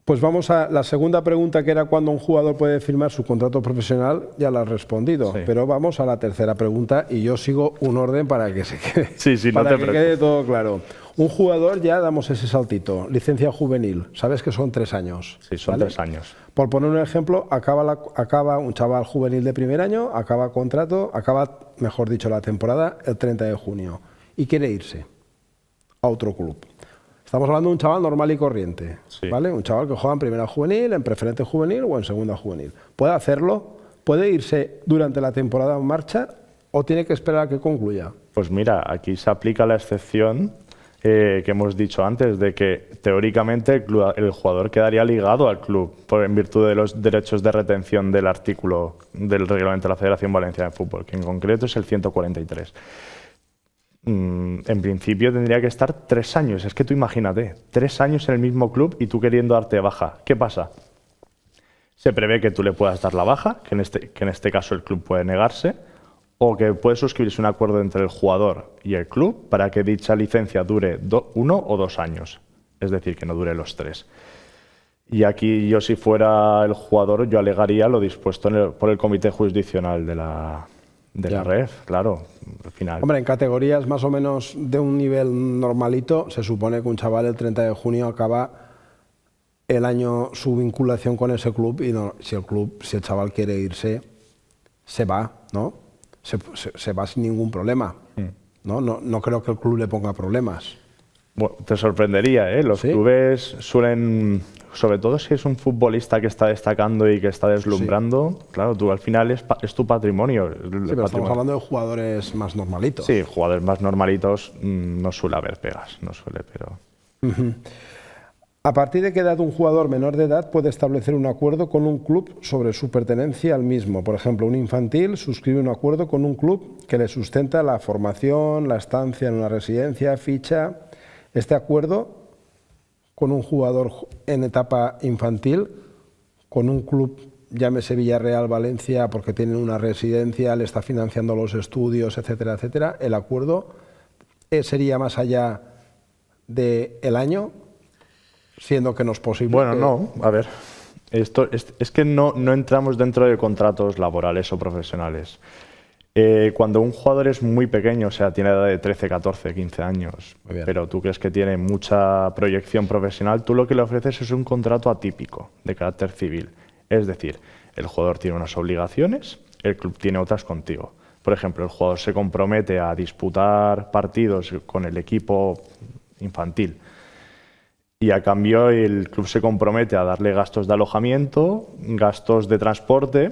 Pues vamos a la segunda pregunta que era cuándo un jugador puede firmar su contrato profesional, ya la has respondido, pero vamos a la tercera pregunta y yo sigo un orden para que se quede, [LAUGHS] que quede todo claro. Un jugador ya damos ese saltito, licencia juvenil, sabes que son tres años. Sí, son tres años. Por poner un ejemplo, acaba, la, acaba un chaval juvenil de primer año, acaba contrato, acaba, mejor dicho, la temporada el 30 de junio y quiere irse a otro club Estamos hablando de un chaval normal y corriente, ¿vale? Un chaval que juega en primera juvenil, en preferente juvenil o en segunda juvenil. Puede hacerlo, puede irse durante la temporada en marcha o tiene que esperar a que concluya. Pues mira, aquí se aplica la excepción eh, que hemos dicho antes, de que teóricamente el, jugador quedaría ligado al club en virtud de los derechos de retención del artículo del reglamento de la Federación Valenciana de Fútbol, que en concreto es el 143. Mm, en principio tendría que estar tres años. Es que tú imagínate, tres años en el mismo club y tú queriendo darte baja. ¿Qué pasa? Se prevé que tú le puedas dar la baja, que en este, que en este caso el club puede negarse, o que puede suscribirse un acuerdo entre el jugador y el club para que dicha licencia dure uno o dos años. Es decir, que no dure los tres. Y aquí yo si fuera el jugador, yo alegaría lo dispuesto por el comité jurisdiccional de la, de la red, claro, al final. Hombre, en categorías más o menos de un nivel normalito, se supone que un chaval el 30 de junio acaba el año su vinculación con ese club y si el club, si el chaval quiere irse, se va, ¿no? Se, va sin ningún problema, mm. ¿no? ¿no? creo que el club le ponga problemas. Bueno, te sorprendería, ¿eh? Los clubes suelen sobre todo si es un futbolista que está destacando y que está deslumbrando, claro, tú al final es, tu patrimonio. pero estamos hablando de jugadores más normalitos. Sí, jugadores más normalitos mm, no suele haber pegas, no suele, pero... ¿A partir de qué edad un jugador menor de edad puede establecer un acuerdo con un club sobre su pertenencia al mismo? Por ejemplo, un infantil suscribe un acuerdo con un club que le sustenta la formación, la estancia en una residencia, ficha. Este acuerdo con un jugador en etapa infantil, con un club, llámese Villarreal, Valencia, porque tienen una residencia, le está financiando los estudios, etcétera, etcétera, el acuerdo eh, sería más allá del año, siendo que no es posible. Bueno, no, a ver. Esto, es, que no, no entramos dentro de contratos laborales o profesionales. Eh, cuando un jugador es muy pequeño, o sea, tiene edad de 13, 14, 15 años, pero tú crees que tiene mucha proyección profesional, tú lo que le ofreces es un contrato atípico de carácter civil. Es decir, el jugador tiene unas obligaciones, el club tiene otras contigo. Por ejemplo, el jugador se compromete a disputar partidos con el equipo infantil y a cambio el club se compromete a darle gastos de alojamiento, gastos de transporte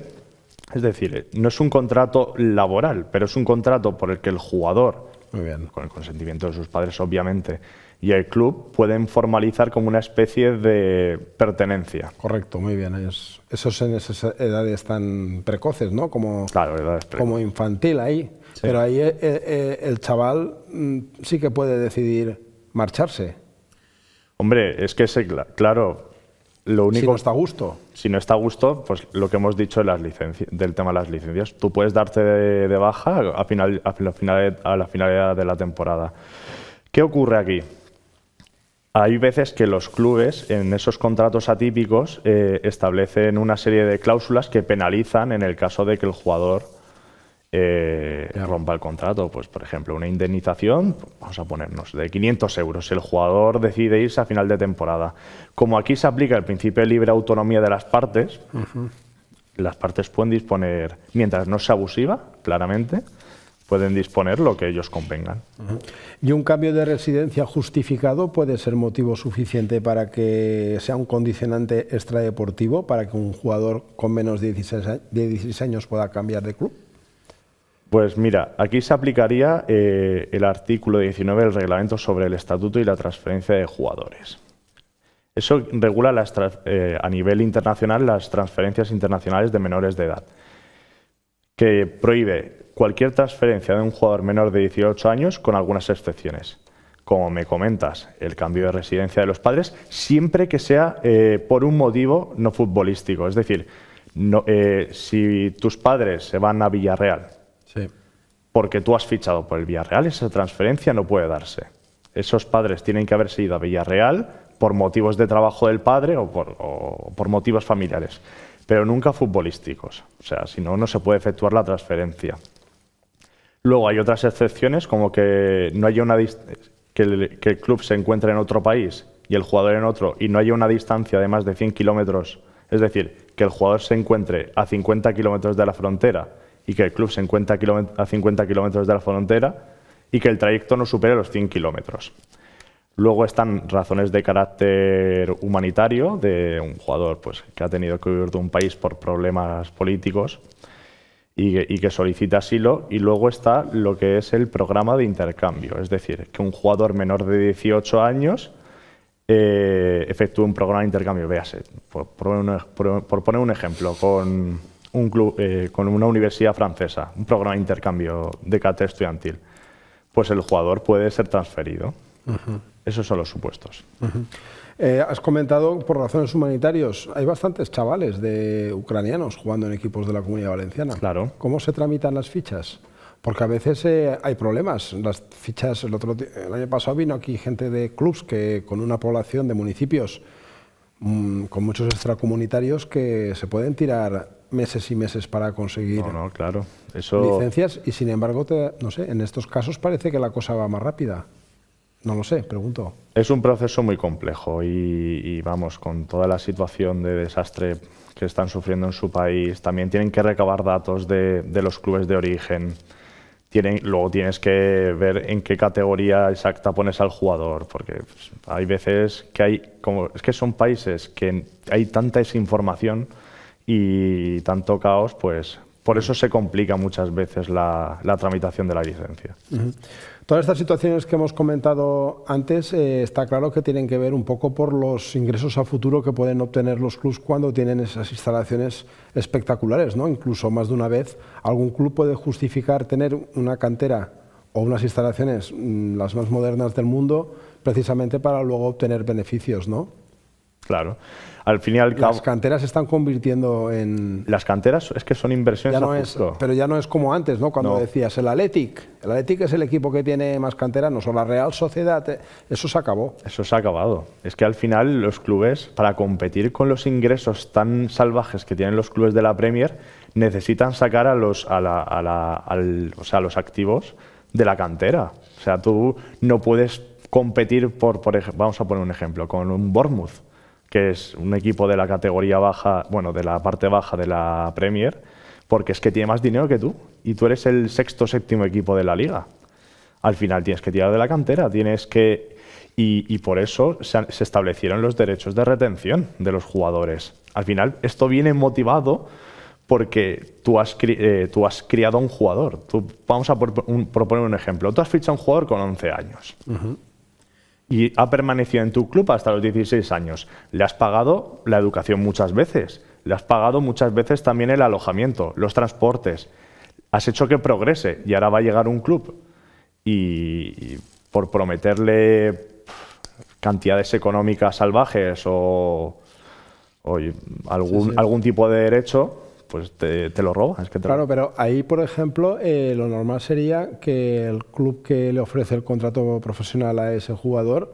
es decir, no es un contrato laboral, pero es un contrato por el que el jugador, Muy bien. con el consentimiento de sus padres obviamente, y el club pueden formalizar como una especie de pertenencia. Correcto, muy bien. Es, esos en esas edades tan precoces, ¿no? Como, claro, edades como infantil ahí. Pero ahí eh, eh, eh, el chaval mm, sí que puede decidir marcharse. Hombre, es que ese, claro, único, si no está a gusto. Si no está pues lo que hemos dicho del tema de las licencias. Tú puedes darte de, baja a, final, la finalidad de la temporada. ¿Qué ocurre aquí? Hay veces que los clubes en esos contratos atípicos eh, establecen una serie de cláusulas que penalizan en el caso de que el jugador eh, rompa el contrato. Pues, por ejemplo, una indemnización, vamos a ponernos, de 500 euros. si El jugador decide irse a final de temporada. Como aquí se aplica el principio de libre autonomía de las partes, las partes pueden disponer, mientras no sea abusiva, claramente, pueden disponer lo que ellos convengan. ¿Y un cambio de residencia justificado puede ser motivo suficiente para que sea un condicionante extradeportivo, para que un jugador con menos de 16 años pueda cambiar de club? Pues mira, aquí se aplicaría eh, el artículo 19 del reglamento sobre el estatuto y la transferencia de jugadores. Eso regula eh, a nivel internacional las transferencias internacionales de menores de edad, que prohíbe cualquier transferencia de un jugador menor de 18 años con algunas excepciones. Como me comentas, el cambio de residencia de los padres, siempre que sea eh, por un motivo no futbolístico. Es decir, si tus padres se van a Villarreal porque tú has fichado por el Villarreal, esa transferencia no puede darse. Esos padres tienen que haberse ido a Villarreal por motivos de trabajo del padre o por, motivos familiares, pero nunca futbolísticos. O sea, si no, no se puede efectuar la transferencia. Luego hay otras excepciones, como que no haya una que el, que el club se encuentre en otro país y el jugador en otro y no haya una distancia de más de 100 kilómetros, es decir, que el jugador se encuentre a 50 kilómetros de la frontera y que el club se encuentra a 50 kilómetros de la frontera y que el trayecto no supere los 100 kilómetros. Luego están razones de carácter humanitario de un jugador pues, que ha tenido que huir de un país por problemas políticos y que, solicita asilo. Y luego está lo que es el programa de intercambio, es decir, que un jugador menor de 18 años eh, efectúe un programa de intercambio. por poner un ejemplo, con un club, eh, con una universidad francesa, un programa de intercambio de cate estudiantil, pues el jugador puede ser transferido. Esos son los supuestos. Eh, has comentado por razones humanitarias, hay bastantes chavales de ucranianos jugando en equipos de la Comunidad Valenciana. Claro. ¿Cómo se tramitan las fichas? Porque a veces eh, hay problemas. Las fichas, el, otro, el año pasado vino aquí gente de clubs que con una población de municipios mm, con muchos extracomunitarios que se pueden tirar meses y meses para conseguir licencias y sin embargo, te, no sé, en estos casos parece que la cosa va más rápida. No lo sé, pregunto. Es un proceso muy complejo y, vamos, con toda la situación de desastre que están sufriendo en su país, también tienen que recabar datos de, los clubes de origen. luego tienes que ver en qué categoría exacta pones al jugador, porque pues, hay veces que hay, como es que son países que hay tanta desinformación y tanto caos, pues por eso se complica muchas veces la, tramitación de la licencia. Todas estas situaciones que hemos comentado antes eh, está claro que tienen que ver un poco por los ingresos a futuro que pueden obtener los clubes cuando tienen esas instalaciones espectaculares, ¿no? Incluso más de una vez algún club puede justificar tener una cantera o unas instalaciones mm, las más modernas del mundo precisamente para luego obtener beneficios, ¿no? Claro. Al final Las canteras se están convirtiendo en. Las canteras es que son inversiones. pero ya no es como antes, ¿no? Cuando decías el Athletic. El Athletic es el equipo que tiene más canteras, no son la Real Sociedad. Eh, eso se acabó. Eso se ha acabado. Es que al final los clubes, para competir con los ingresos tan salvajes que tienen los clubes de la Premier, necesitan sacar a los, a la, o sea, los activos de la cantera. O sea, tú no puedes competir por, vamos a poner un ejemplo, con un Bournemouth que es un equipo de la categoría baja, bueno, de la parte baja de la Premier, porque es que tiene más dinero que tú y tú eres el sexto, séptimo equipo de la liga. Al final tienes que tirar de la cantera, tienes que... Y, por eso se, establecieron los derechos de retención de los jugadores. Al final esto viene motivado porque tú has, eh, tú has criado a un jugador. Tú, vamos a proponer un ejemplo. Tú has fichado a un jugador con 11 años y ha permanecido en tu club hasta los 16 años. Le has pagado la educación muchas veces, le has pagado muchas veces también el alojamiento, los transportes. Has hecho que progrese y ahora va a llegar un club y, por prometerle cantidades económicas salvajes o, algún, algún tipo de derecho, pues te, lo roba. claro, pero ahí, por ejemplo, eh, lo normal sería que el club que le ofrece el contrato profesional a ese jugador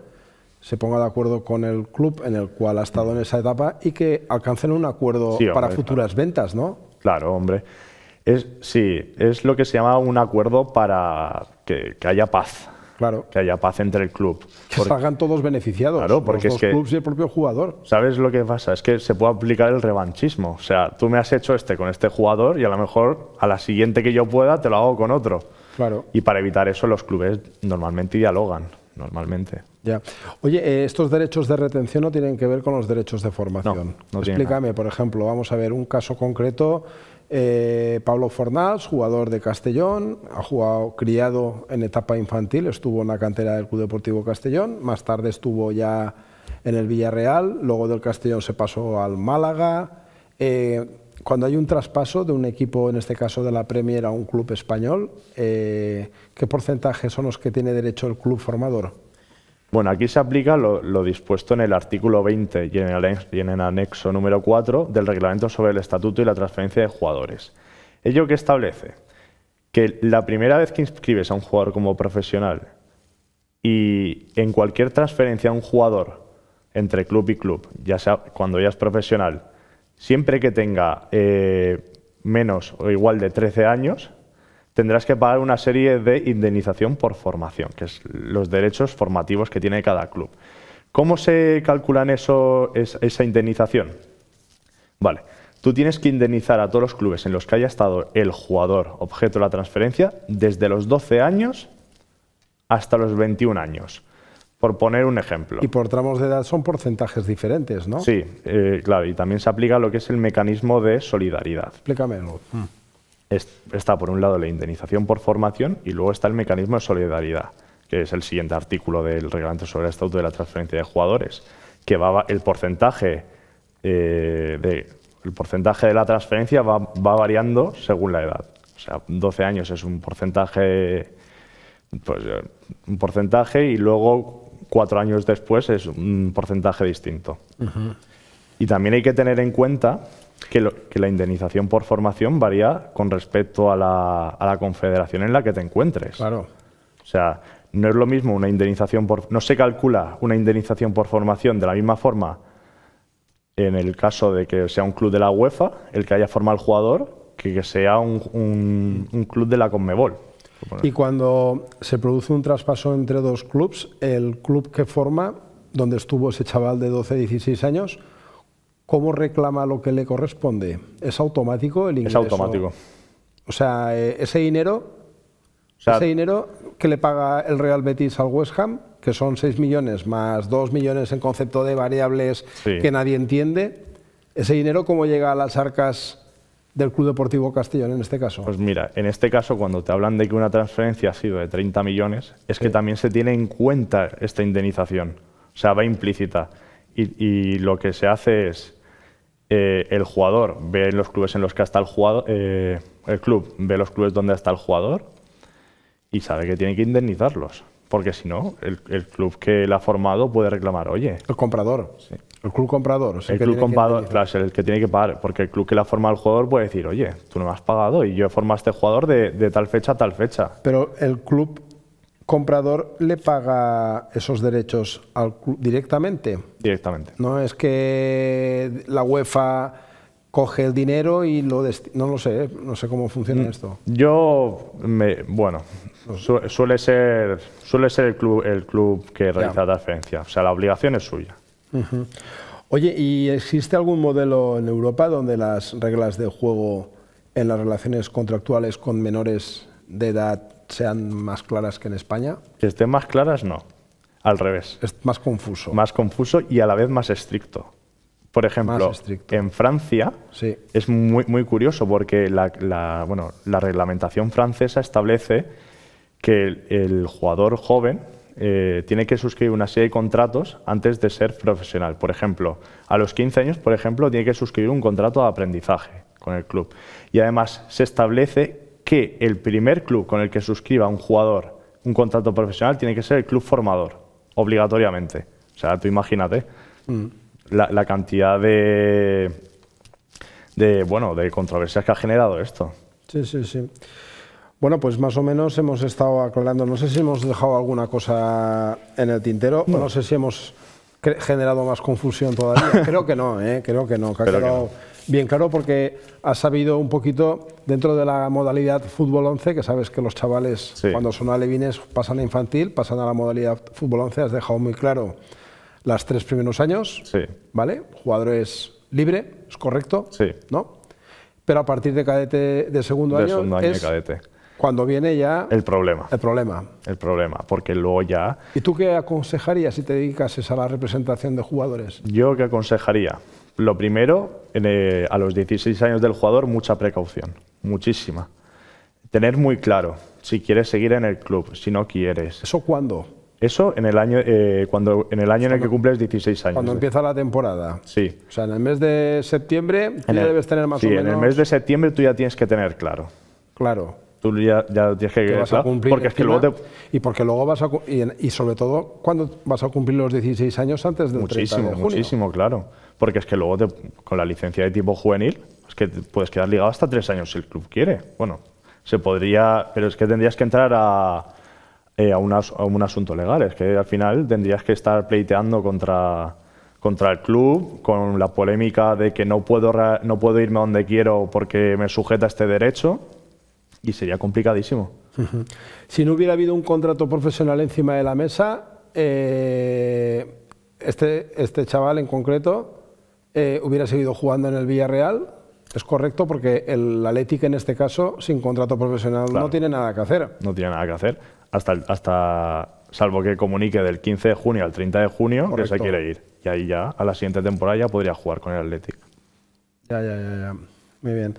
se ponga de acuerdo con el club en el cual ha estado en esa etapa y que alcancen un acuerdo para futuras ventas, ¿no? Claro, hombre. sí, es lo que se llama un acuerdo para que haya paz que haya paz entre el club. Que porque, todos beneficiados. Claro, porque los es que, y el propio jugador. ¿Sabes lo que pasa? Es que se puede aplicar el revanchismo. O sea, tú me has hecho este con este jugador y a lo mejor a la siguiente que yo pueda te lo hago con otro. Claro. Y para evitar eso los clubes normalmente dialogan, normalmente. Ya. Oye, eh, estos derechos de retención no tienen que ver con los derechos de formación. Explícame, por ejemplo, vamos a ver un caso concreto eh, Pablo Fornals, jugador de Castellón, ha jugado criado en etapa infantil, estuvo en la cantera del Club Deportivo Castellón, más tarde estuvo ya en el Villarreal, luego del Castellón se pasó al Málaga. Eh, cuando hay un traspaso de un equipo, en este caso de la Premier, a un club español, eh, ¿qué porcentaje son los que tiene derecho el club formador? Bueno, aquí se aplica lo, dispuesto en el artículo 20 y en el, anexo número 4 del reglamento sobre el estatuto y la transferencia de jugadores. ¿Ello que establece? Que la primera vez que inscribes a un jugador como profesional y en cualquier transferencia a un jugador entre club y club, ya sea cuando ya es profesional, siempre que tenga eh, menos o igual de 13 años, tendrás que pagar una serie de indemnización por formación, que es los derechos formativos que tiene cada club. ¿Cómo se calculan eso, esa indemnización? Vale, tú tienes que indemnizar a todos los clubes en los que haya estado el jugador objeto de la transferencia desde los 12 años hasta los 21 años por poner un ejemplo. Y por tramos de edad son porcentajes diferentes, ¿no? Sí, eh, claro, y también se aplica lo que es el mecanismo de solidaridad. Explícame mm está por un lado la indemnización por formación y luego está el mecanismo de solidaridad, que es el siguiente artículo del reglamento sobre el estatuto de la transferencia de jugadores, que va el porcentaje eh, de, el porcentaje de la transferencia va, variando según la edad. O sea, 12 años es un porcentaje, pues, un porcentaje y luego cuatro años después es un porcentaje distinto. Y también hay que tener en cuenta que, la indemnización por formación varía con respecto a la, confederación en la que te encuentres. Claro. O sea, no es lo mismo una indemnización por... No se calcula una indemnización por formación de la misma forma en el caso de que sea un club de la UEFA, el que haya formado al jugador, que, que sea un, club de la Conmebol. Y cuando se produce un traspaso entre dos clubs, el club que forma, donde estuvo ese chaval de 12, 16 años, cómo reclama lo que le corresponde. ¿Es automático el ingreso? Es automático. O sea, eh, ese dinero, ese dinero que le paga el Real Betis al West Ham, que son 6 millones más 2 millones en concepto de variables que nadie entiende, ese dinero cómo llega a las arcas del Club Deportivo Castellón en este caso? Pues mira, en este caso cuando te hablan de que una transferencia ha sido de 30 millones, es que también se tiene en cuenta esta indemnización, o sea, va implícita y, lo que se hace es eh, el jugador ve los clubes en los que está el jugador, eh, el club ve los clubes donde está el jugador y sabe que tiene que indemnizarlos. Porque si no, el, club que la ha formado puede reclamar, oye. El comprador. Sí. El club comprador. O sea, el que club comprador, claro, es el que tiene que pagar. Porque el club que la formado el jugador puede decir, oye, tú no me has pagado y yo he formado a este jugador de, de tal fecha a tal fecha. Pero el club comprador le paga esos derechos al directamente. Directamente. No es que la UEFA coge el dinero y lo no lo sé, no sé cómo funciona mm, esto. Yo me, bueno, suele ser suele ser el club el club que realiza la transferencia, o sea, la obligación es suya. Oye, ¿y existe algún modelo en Europa donde las reglas de juego en las relaciones contractuales con menores de edad sean más claras que en España? Que estén más claras, no. Al revés. Es más confuso. Más confuso y a la vez más estricto. Por ejemplo, en Francia es muy, muy curioso porque la, bueno, la reglamentación francesa establece que el, jugador joven eh, tiene que suscribir una serie de contratos antes de ser profesional. Por ejemplo, a los 15 años, por ejemplo, tiene que suscribir un contrato de aprendizaje con el club. Y además se establece que el primer club con el que suscriba un jugador un contrato profesional tiene que ser el club formador, obligatoriamente. O sea, tú imagínate mm. la, cantidad de, bueno, de controversias que ha generado esto. Sí, sí, sí. Bueno, pues más o menos hemos estado aclarando. No sé si hemos dejado alguna cosa en el tintero no. no sé si hemos generado más confusión todavía. [LAUGHS] Creo que no, ¿eh? creo que no bien claro porque has sabido un poquito dentro de la modalidad fútbol 11, que sabes que los chavales cuando son alevines pasan a infantil, pasan a la modalidad fútbol 11, has dejado muy claro las tres primeros años, sí. ¿vale? jugador es libre, es correcto, sí. ¿no? Pero a partir de cadete de segundo año, cadete. cuando viene ya el problema. El problema. El problema, porque luego ya ¿Y tú qué aconsejarías si te dedicases a la representación de jugadores? Yo qué aconsejaría? Lo primero, eh, a los 16 años del jugador mucha precaución, muchísima. Tener muy claro si quieres seguir en el club, si no quieres. ¿Eso cuándo? Eso en el año, eh, cuando, en, el año en el que cumples 16 años. Cuando empieza la temporada. Sí. O sea, en el mes de septiembre ya debes tener más sí, en el mes de septiembre tú ya tienes que tener claro. Claro tú ya, tienes que, cumplir porque es que luego te... y porque luego vas a y, sobre todo cuando vas a cumplir los 16 años antes del muchísimo 30 de junio. muchísimo claro porque es que luego te, con la licencia de tipo juvenil es que puedes quedar ligado hasta tres años si el club quiere bueno se podría pero es que tendrías que entrar a eh, a, un a, un asunto legal es que al final tendrías que estar pleiteando contra contra el club, con la polémica de que no puedo, no puedo irme donde quiero porque me sujeta este derecho y sería complicadísimo. Si no hubiera habido un contrato profesional encima de la mesa, eh, este, este chaval en concreto eh, hubiera seguido jugando en el Villarreal. Es correcto porque el Atlético en este caso, sin contrato profesional, no tiene nada que hacer. No tiene nada que hacer, hasta, hasta salvo que comunique del 15 de junio al 30 de junio que se quiere ir. Y ahí ya, a la siguiente temporada, ya podría jugar con el Atlético. Ya, ya, ya, ya. Muy bien.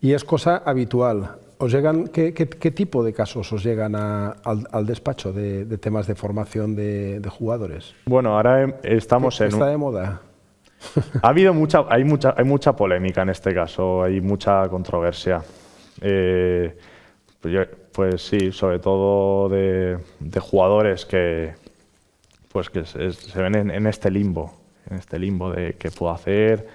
Y es cosa habitual llegan, qué, tipo de casos os llegan al, despacho de, temas de formación de, jugadores? Bueno, ahora em, estamos en... Está de moda. [LAUGHS] Ha habido mucha, hay mucha, hay mucha polémica en este caso, hay mucha controversia. Eh, pues, pues, sí, sobre todo de, jugadores que, pues que se, ven en, este limbo, en este limbo de qué puedo hacer,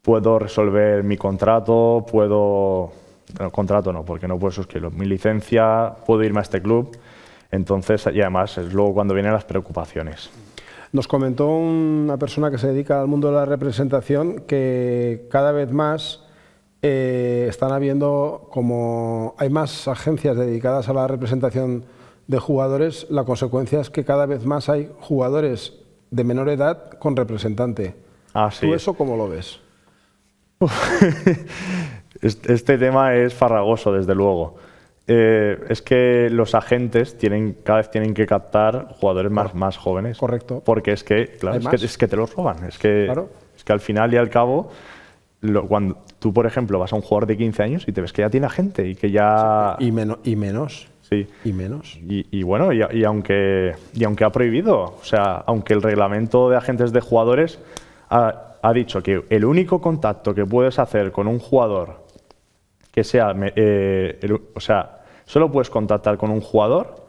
puedo resolver mi contrato, puedo no, contrato no, porque no puedo suscribirlo. Mi licencia, puedo irme a este club. Entonces, y además es luego cuando vienen las preocupaciones. Nos comentó una persona que se dedica al mundo de la representación que cada vez más eh, están habiendo, como hay más agencias dedicadas a la representación de jugadores, la consecuencia es que cada vez más hay jugadores de menor edad con representante. Ah, ¿Tú eso cómo lo ves? [LAUGHS] Este tema es farragoso, desde luego. Eh, es que los agentes tienen, cada vez tienen que captar jugadores más, jóvenes. Correcto. Porque es que, claro, es que, te los roban. Es que, es que al final y al cabo, cuando tú, por ejemplo, vas a un jugador de 15 años y te ves que ya tiene agente y que ya... y, y menos. Sí. Y menos. Y, bueno, y, aunque, y aunque ha prohibido, o sea, aunque el reglamento de agentes de jugadores ha dicho que el único contacto que puedes hacer con un jugador que sea, eh, o sea, solo puedes contactar con un jugador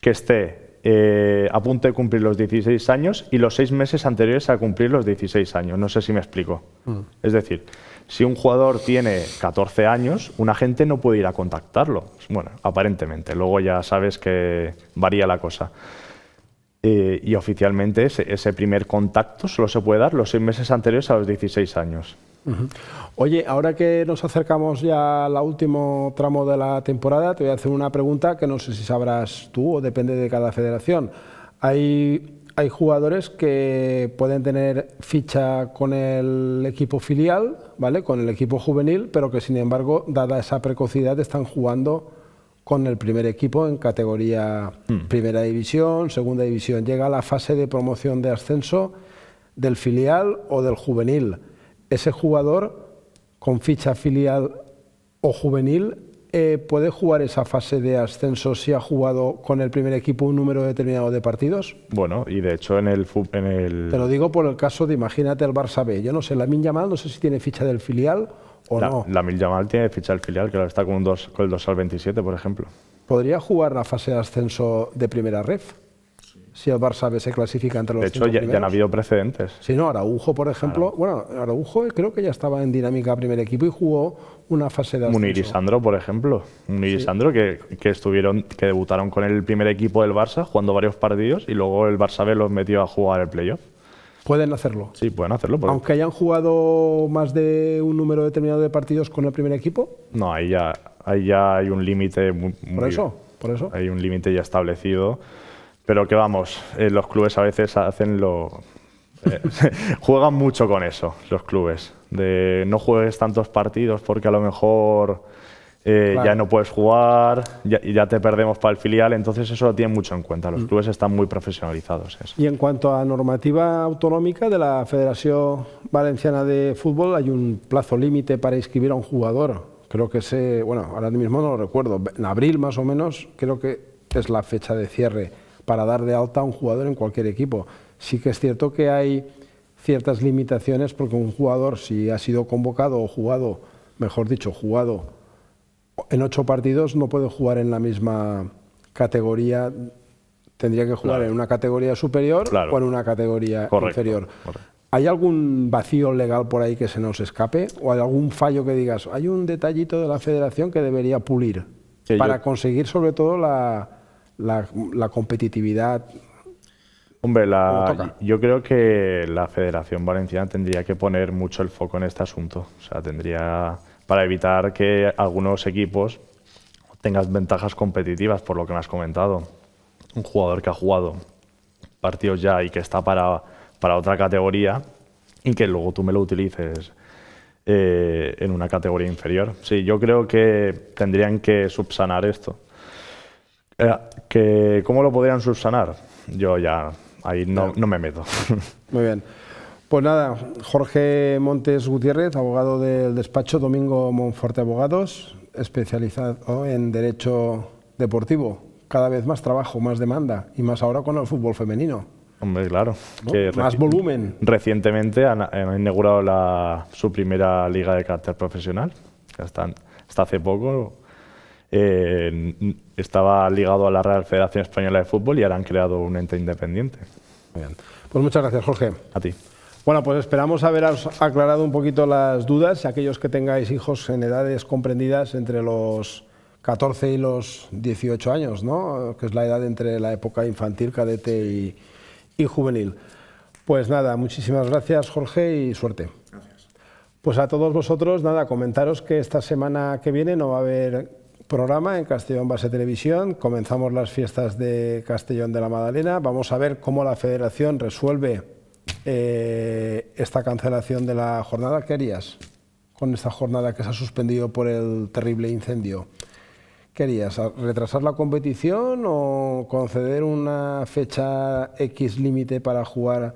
que esté eh, a punto de cumplir los 16 años y los seis meses anteriores a cumplir los 16 años. No sé si me explico. Mm. Es decir, si un jugador tiene 14 años, un agente no puede ir a contactarlo. Bueno, aparentemente. Luego ya sabes que varía la cosa. Eh, y oficialmente ese, ese primer contacto solo se puede dar los seis meses anteriores a los 16 años. Oye, ahora que nos acercamos ya al último tramo de la temporada, te voy a hacer una pregunta que no sé si sabrás tú o depende de cada federación. Hay, jugadores que pueden tener ficha con el equipo filial, ¿vale? Con el equipo juvenil, pero que sin embargo, dada esa precocidad, están jugando con el primer equipo en categoría hmm. primera división, segunda división. Llega la fase de promoción de ascenso del filial o del juvenil ese jugador con ficha filial o juvenil eh, puede jugar esa fase de ascenso si ha jugado con el primer equipo un número determinado de partidos? Bueno, y de hecho en el... En Te lo digo por el caso de, imagínate el Barça B, yo no sé, la Yamal no sé si tiene ficha del filial o la, no. La Yamal tiene ficha del filial, que está con, con el 2 al 27, por ejemplo. ¿Podría jugar la fase de ascenso de primera ref? si el Barça B se clasifica entre los De hecho, ya, ya han habido precedentes. Si no, Araujo, por ejemplo, bueno, Araujo creo que ya estaba en dinámica primer equipo y jugó una fase de ascenso. Munir por ejemplo. Munir que, que, estuvieron, que debutaron con el primer equipo del Barça, jugando varios partidos, y luego el Barça B los metió a jugar el playoff. Pueden hacerlo. Sí, pueden hacerlo. Aunque hayan jugado más de un número determinado de partidos con el primer equipo. No, ahí ya, ahí ya hay un límite Por eso, por eso. Hay un límite ya establecido pero que vamos, eh, los clubes a veces hacen lo... Eh, [LAUGHS] juegan mucho con eso, los clubes. De no juegues tantos partidos porque a lo mejor eh, ya no puedes jugar, ya, ya te perdemos para el filial, entonces eso lo tienen mucho en cuenta, los mm. clubes están muy profesionalizados. Y en cuanto a normativa autonómica de la Federación Valenciana de Fútbol, hay un plazo límite para inscribir a un jugador, creo que ese, bueno, ahora mismo no lo recuerdo, en abril más o menos, creo que es la fecha de cierre para dar de alta a un jugador en cualquier equipo. Sí que es cierto que hay ciertas limitaciones porque un jugador, si ha sido convocado o jugado, mejor dicho, jugado en ocho partidos, no puede jugar en la misma categoría tendría que jugar en una categoría superior o en una categoría inferior. ¿Hay algún vacío legal por ahí que se nos escape? ¿O hay algún fallo que digas, hay un detallito de la federación que debería pulir para conseguir sobre todo la, la, competitividad Hombre, la, yo creo que la Federación Valenciana tendría que poner mucho el foco en este asunto. O sea, tendría para evitar que algunos equipos tengan ventajas competitivas, por lo que me has comentado. Un jugador que ha jugado partidos ya y que está para, para otra categoría y que luego tú me lo utilices eh, en una categoría inferior. Sí, yo creo que tendrían que subsanar esto que, ¿Cómo lo podrían subsanar? Yo ya ahí no, no me meto. [LAUGHS] Muy bien. Pues nada, Jorge Montes Gutiérrez, abogado del despacho Domingo Monforte Abogados, especializado en derecho deportivo. Cada vez más trabajo, más demanda y más ahora con el fútbol femenino. Hombre, claro. más volumen. Recientemente han, inaugurado la, su primera liga de carácter profesional. Hasta, hasta hace poco eh, estaba ligado a la Real Federación Española de Fútbol y ahora han creado un ente independiente. Pues muchas gracias, Jorge. A ti. Bueno, pues esperamos haberos aclarado un poquito las dudas. Aquellos que tengáis hijos en edades comprendidas entre los 14 y los 18 años, ¿no? que es la edad entre la época infantil, cadete y juvenil. Pues nada, muchísimas gracias Jorge y suerte. Gracias. Pues a todos vosotros, nada, comentaros que esta semana que viene no va a haber programa en Castellón Base Televisión. Comenzamos las fiestas de Castellón de la Madalena. Vamos a ver cómo la federación resuelve eh, esta cancelación de la jornada. ¿Qué harías con esta jornada que se ha suspendido por el terrible incendio? querías ¿Retrasar la competición o conceder una fecha X límite para jugar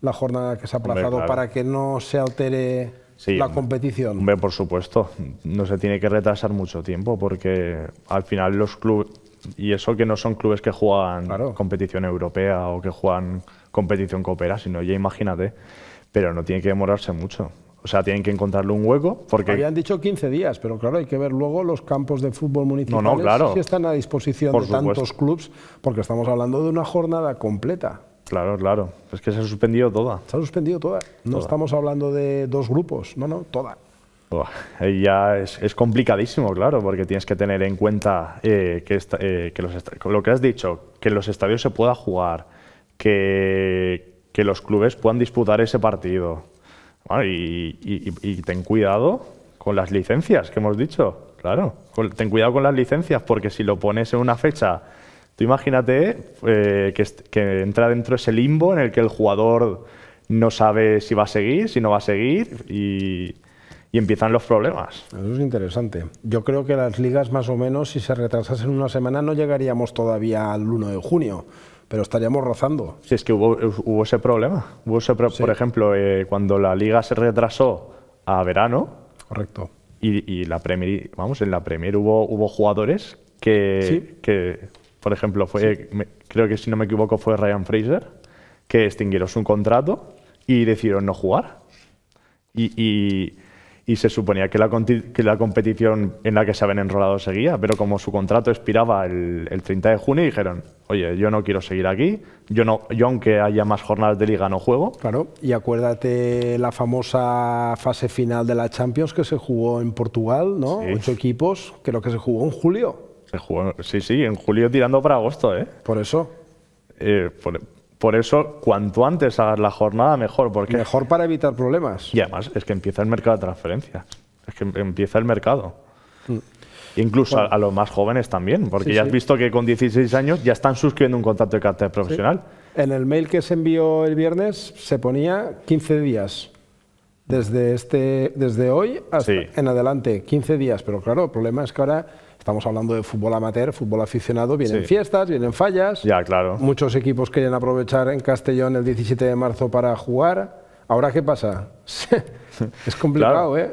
la jornada que se ha aplazado para que no se altere la competición. por supuesto, no se tiene que retrasar mucho tiempo porque al final los clubes, y eso que no son clubes que juegan competición europea o que juegan competición coopera, sino ya imagínate, pero no tiene que demorarse mucho. O sea, tienen que encontrarle un hueco porque... Habían dicho 15 días, pero claro, hay que ver luego los campos de fútbol municipales no, si están a disposición de tantos clubes, porque estamos hablando de una jornada completa. Claro, claro. Es que se ha suspendido toda. Se ha suspendido toda. No estamos hablando de dos grupos, no, no, toda. es, complicadísimo, claro, porque tienes que tener en cuenta eh, eh, que, los, lo que has dicho, que en los estadios se pueda jugar, que, los clubes puedan disputar ese partido. y, ten cuidado con las licencias que hemos dicho, claro. ten cuidado con las licencias, porque si lo pones en una fecha imagínate eh, que, entra dentro ese limbo en el que el jugador no sabe si va a seguir, si no va a seguir y, empiezan los problemas. Eso es interesante. Yo creo que las ligas más o menos, si se retrasasen una semana, no llegaríamos todavía al 1 de junio pero estaríamos rozando. Sí, es que eh, hubo, ese problema. Hubo Por ejemplo, eh, cuando la liga se retrasó a verano. Correcto. Y, la Premier, vamos, en la Premier hubo, hubo jugadores que, que por ejemplo, fue, creo que si no me equivoco fue Ryan Fraser, que extinguieron su contrato y decidieron no jugar. Y, se suponía que la, que la, competición en la que se habían enrolado seguía, pero como su contrato expiraba el, el, 30 de junio, dijeron, oye, yo no quiero seguir aquí, yo, no, yo aunque haya más jornadas de liga no juego. Claro, y acuérdate la famosa fase final de la Champions que se jugó en Portugal, ¿no? Ocho equipos, creo que se jugó en julio sí, sí, en julio tirando para agosto, ¿eh? Por eso. Eh, por, eso, cuanto antes hagas la jornada, mejor. Porque... Mejor para evitar problemas. Y además, es que empieza el mercado de transferencias. Es que empieza el mercado. Mm. Incluso a, los más jóvenes también, porque ya has visto que con 16 años ya están suscribiendo un contrato de carácter profesional. En el mail que se envió el viernes se ponía 15 días. Desde, este, desde hoy hasta en adelante, 15 días. Pero claro, el problema es que ahora Estamos hablando de fútbol amateur, fútbol aficionado, vienen fiestas, vienen fallas. Ya, claro. Muchos equipos quieren aprovechar en Castellón el 17 de marzo para jugar. ¿Ahora qué pasa? [LAUGHS] es complicado, ¿eh?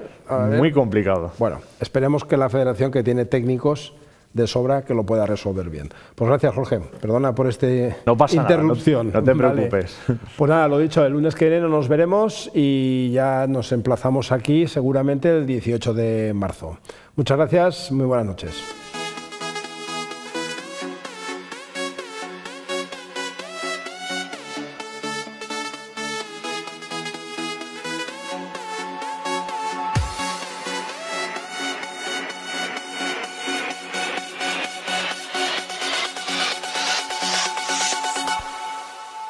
Muy complicado. Bueno, esperemos que la federación que tiene técnicos de sobra que lo pueda resolver bien. Pues gracias, Jorge. Perdona por esta no interrupción. Nada, no, te preocupes. Pues nada, lo dicho, el lunes que viene nos veremos y ya nos emplazamos aquí seguramente el 18 de marzo. Muchas gracias, muy buenas noches.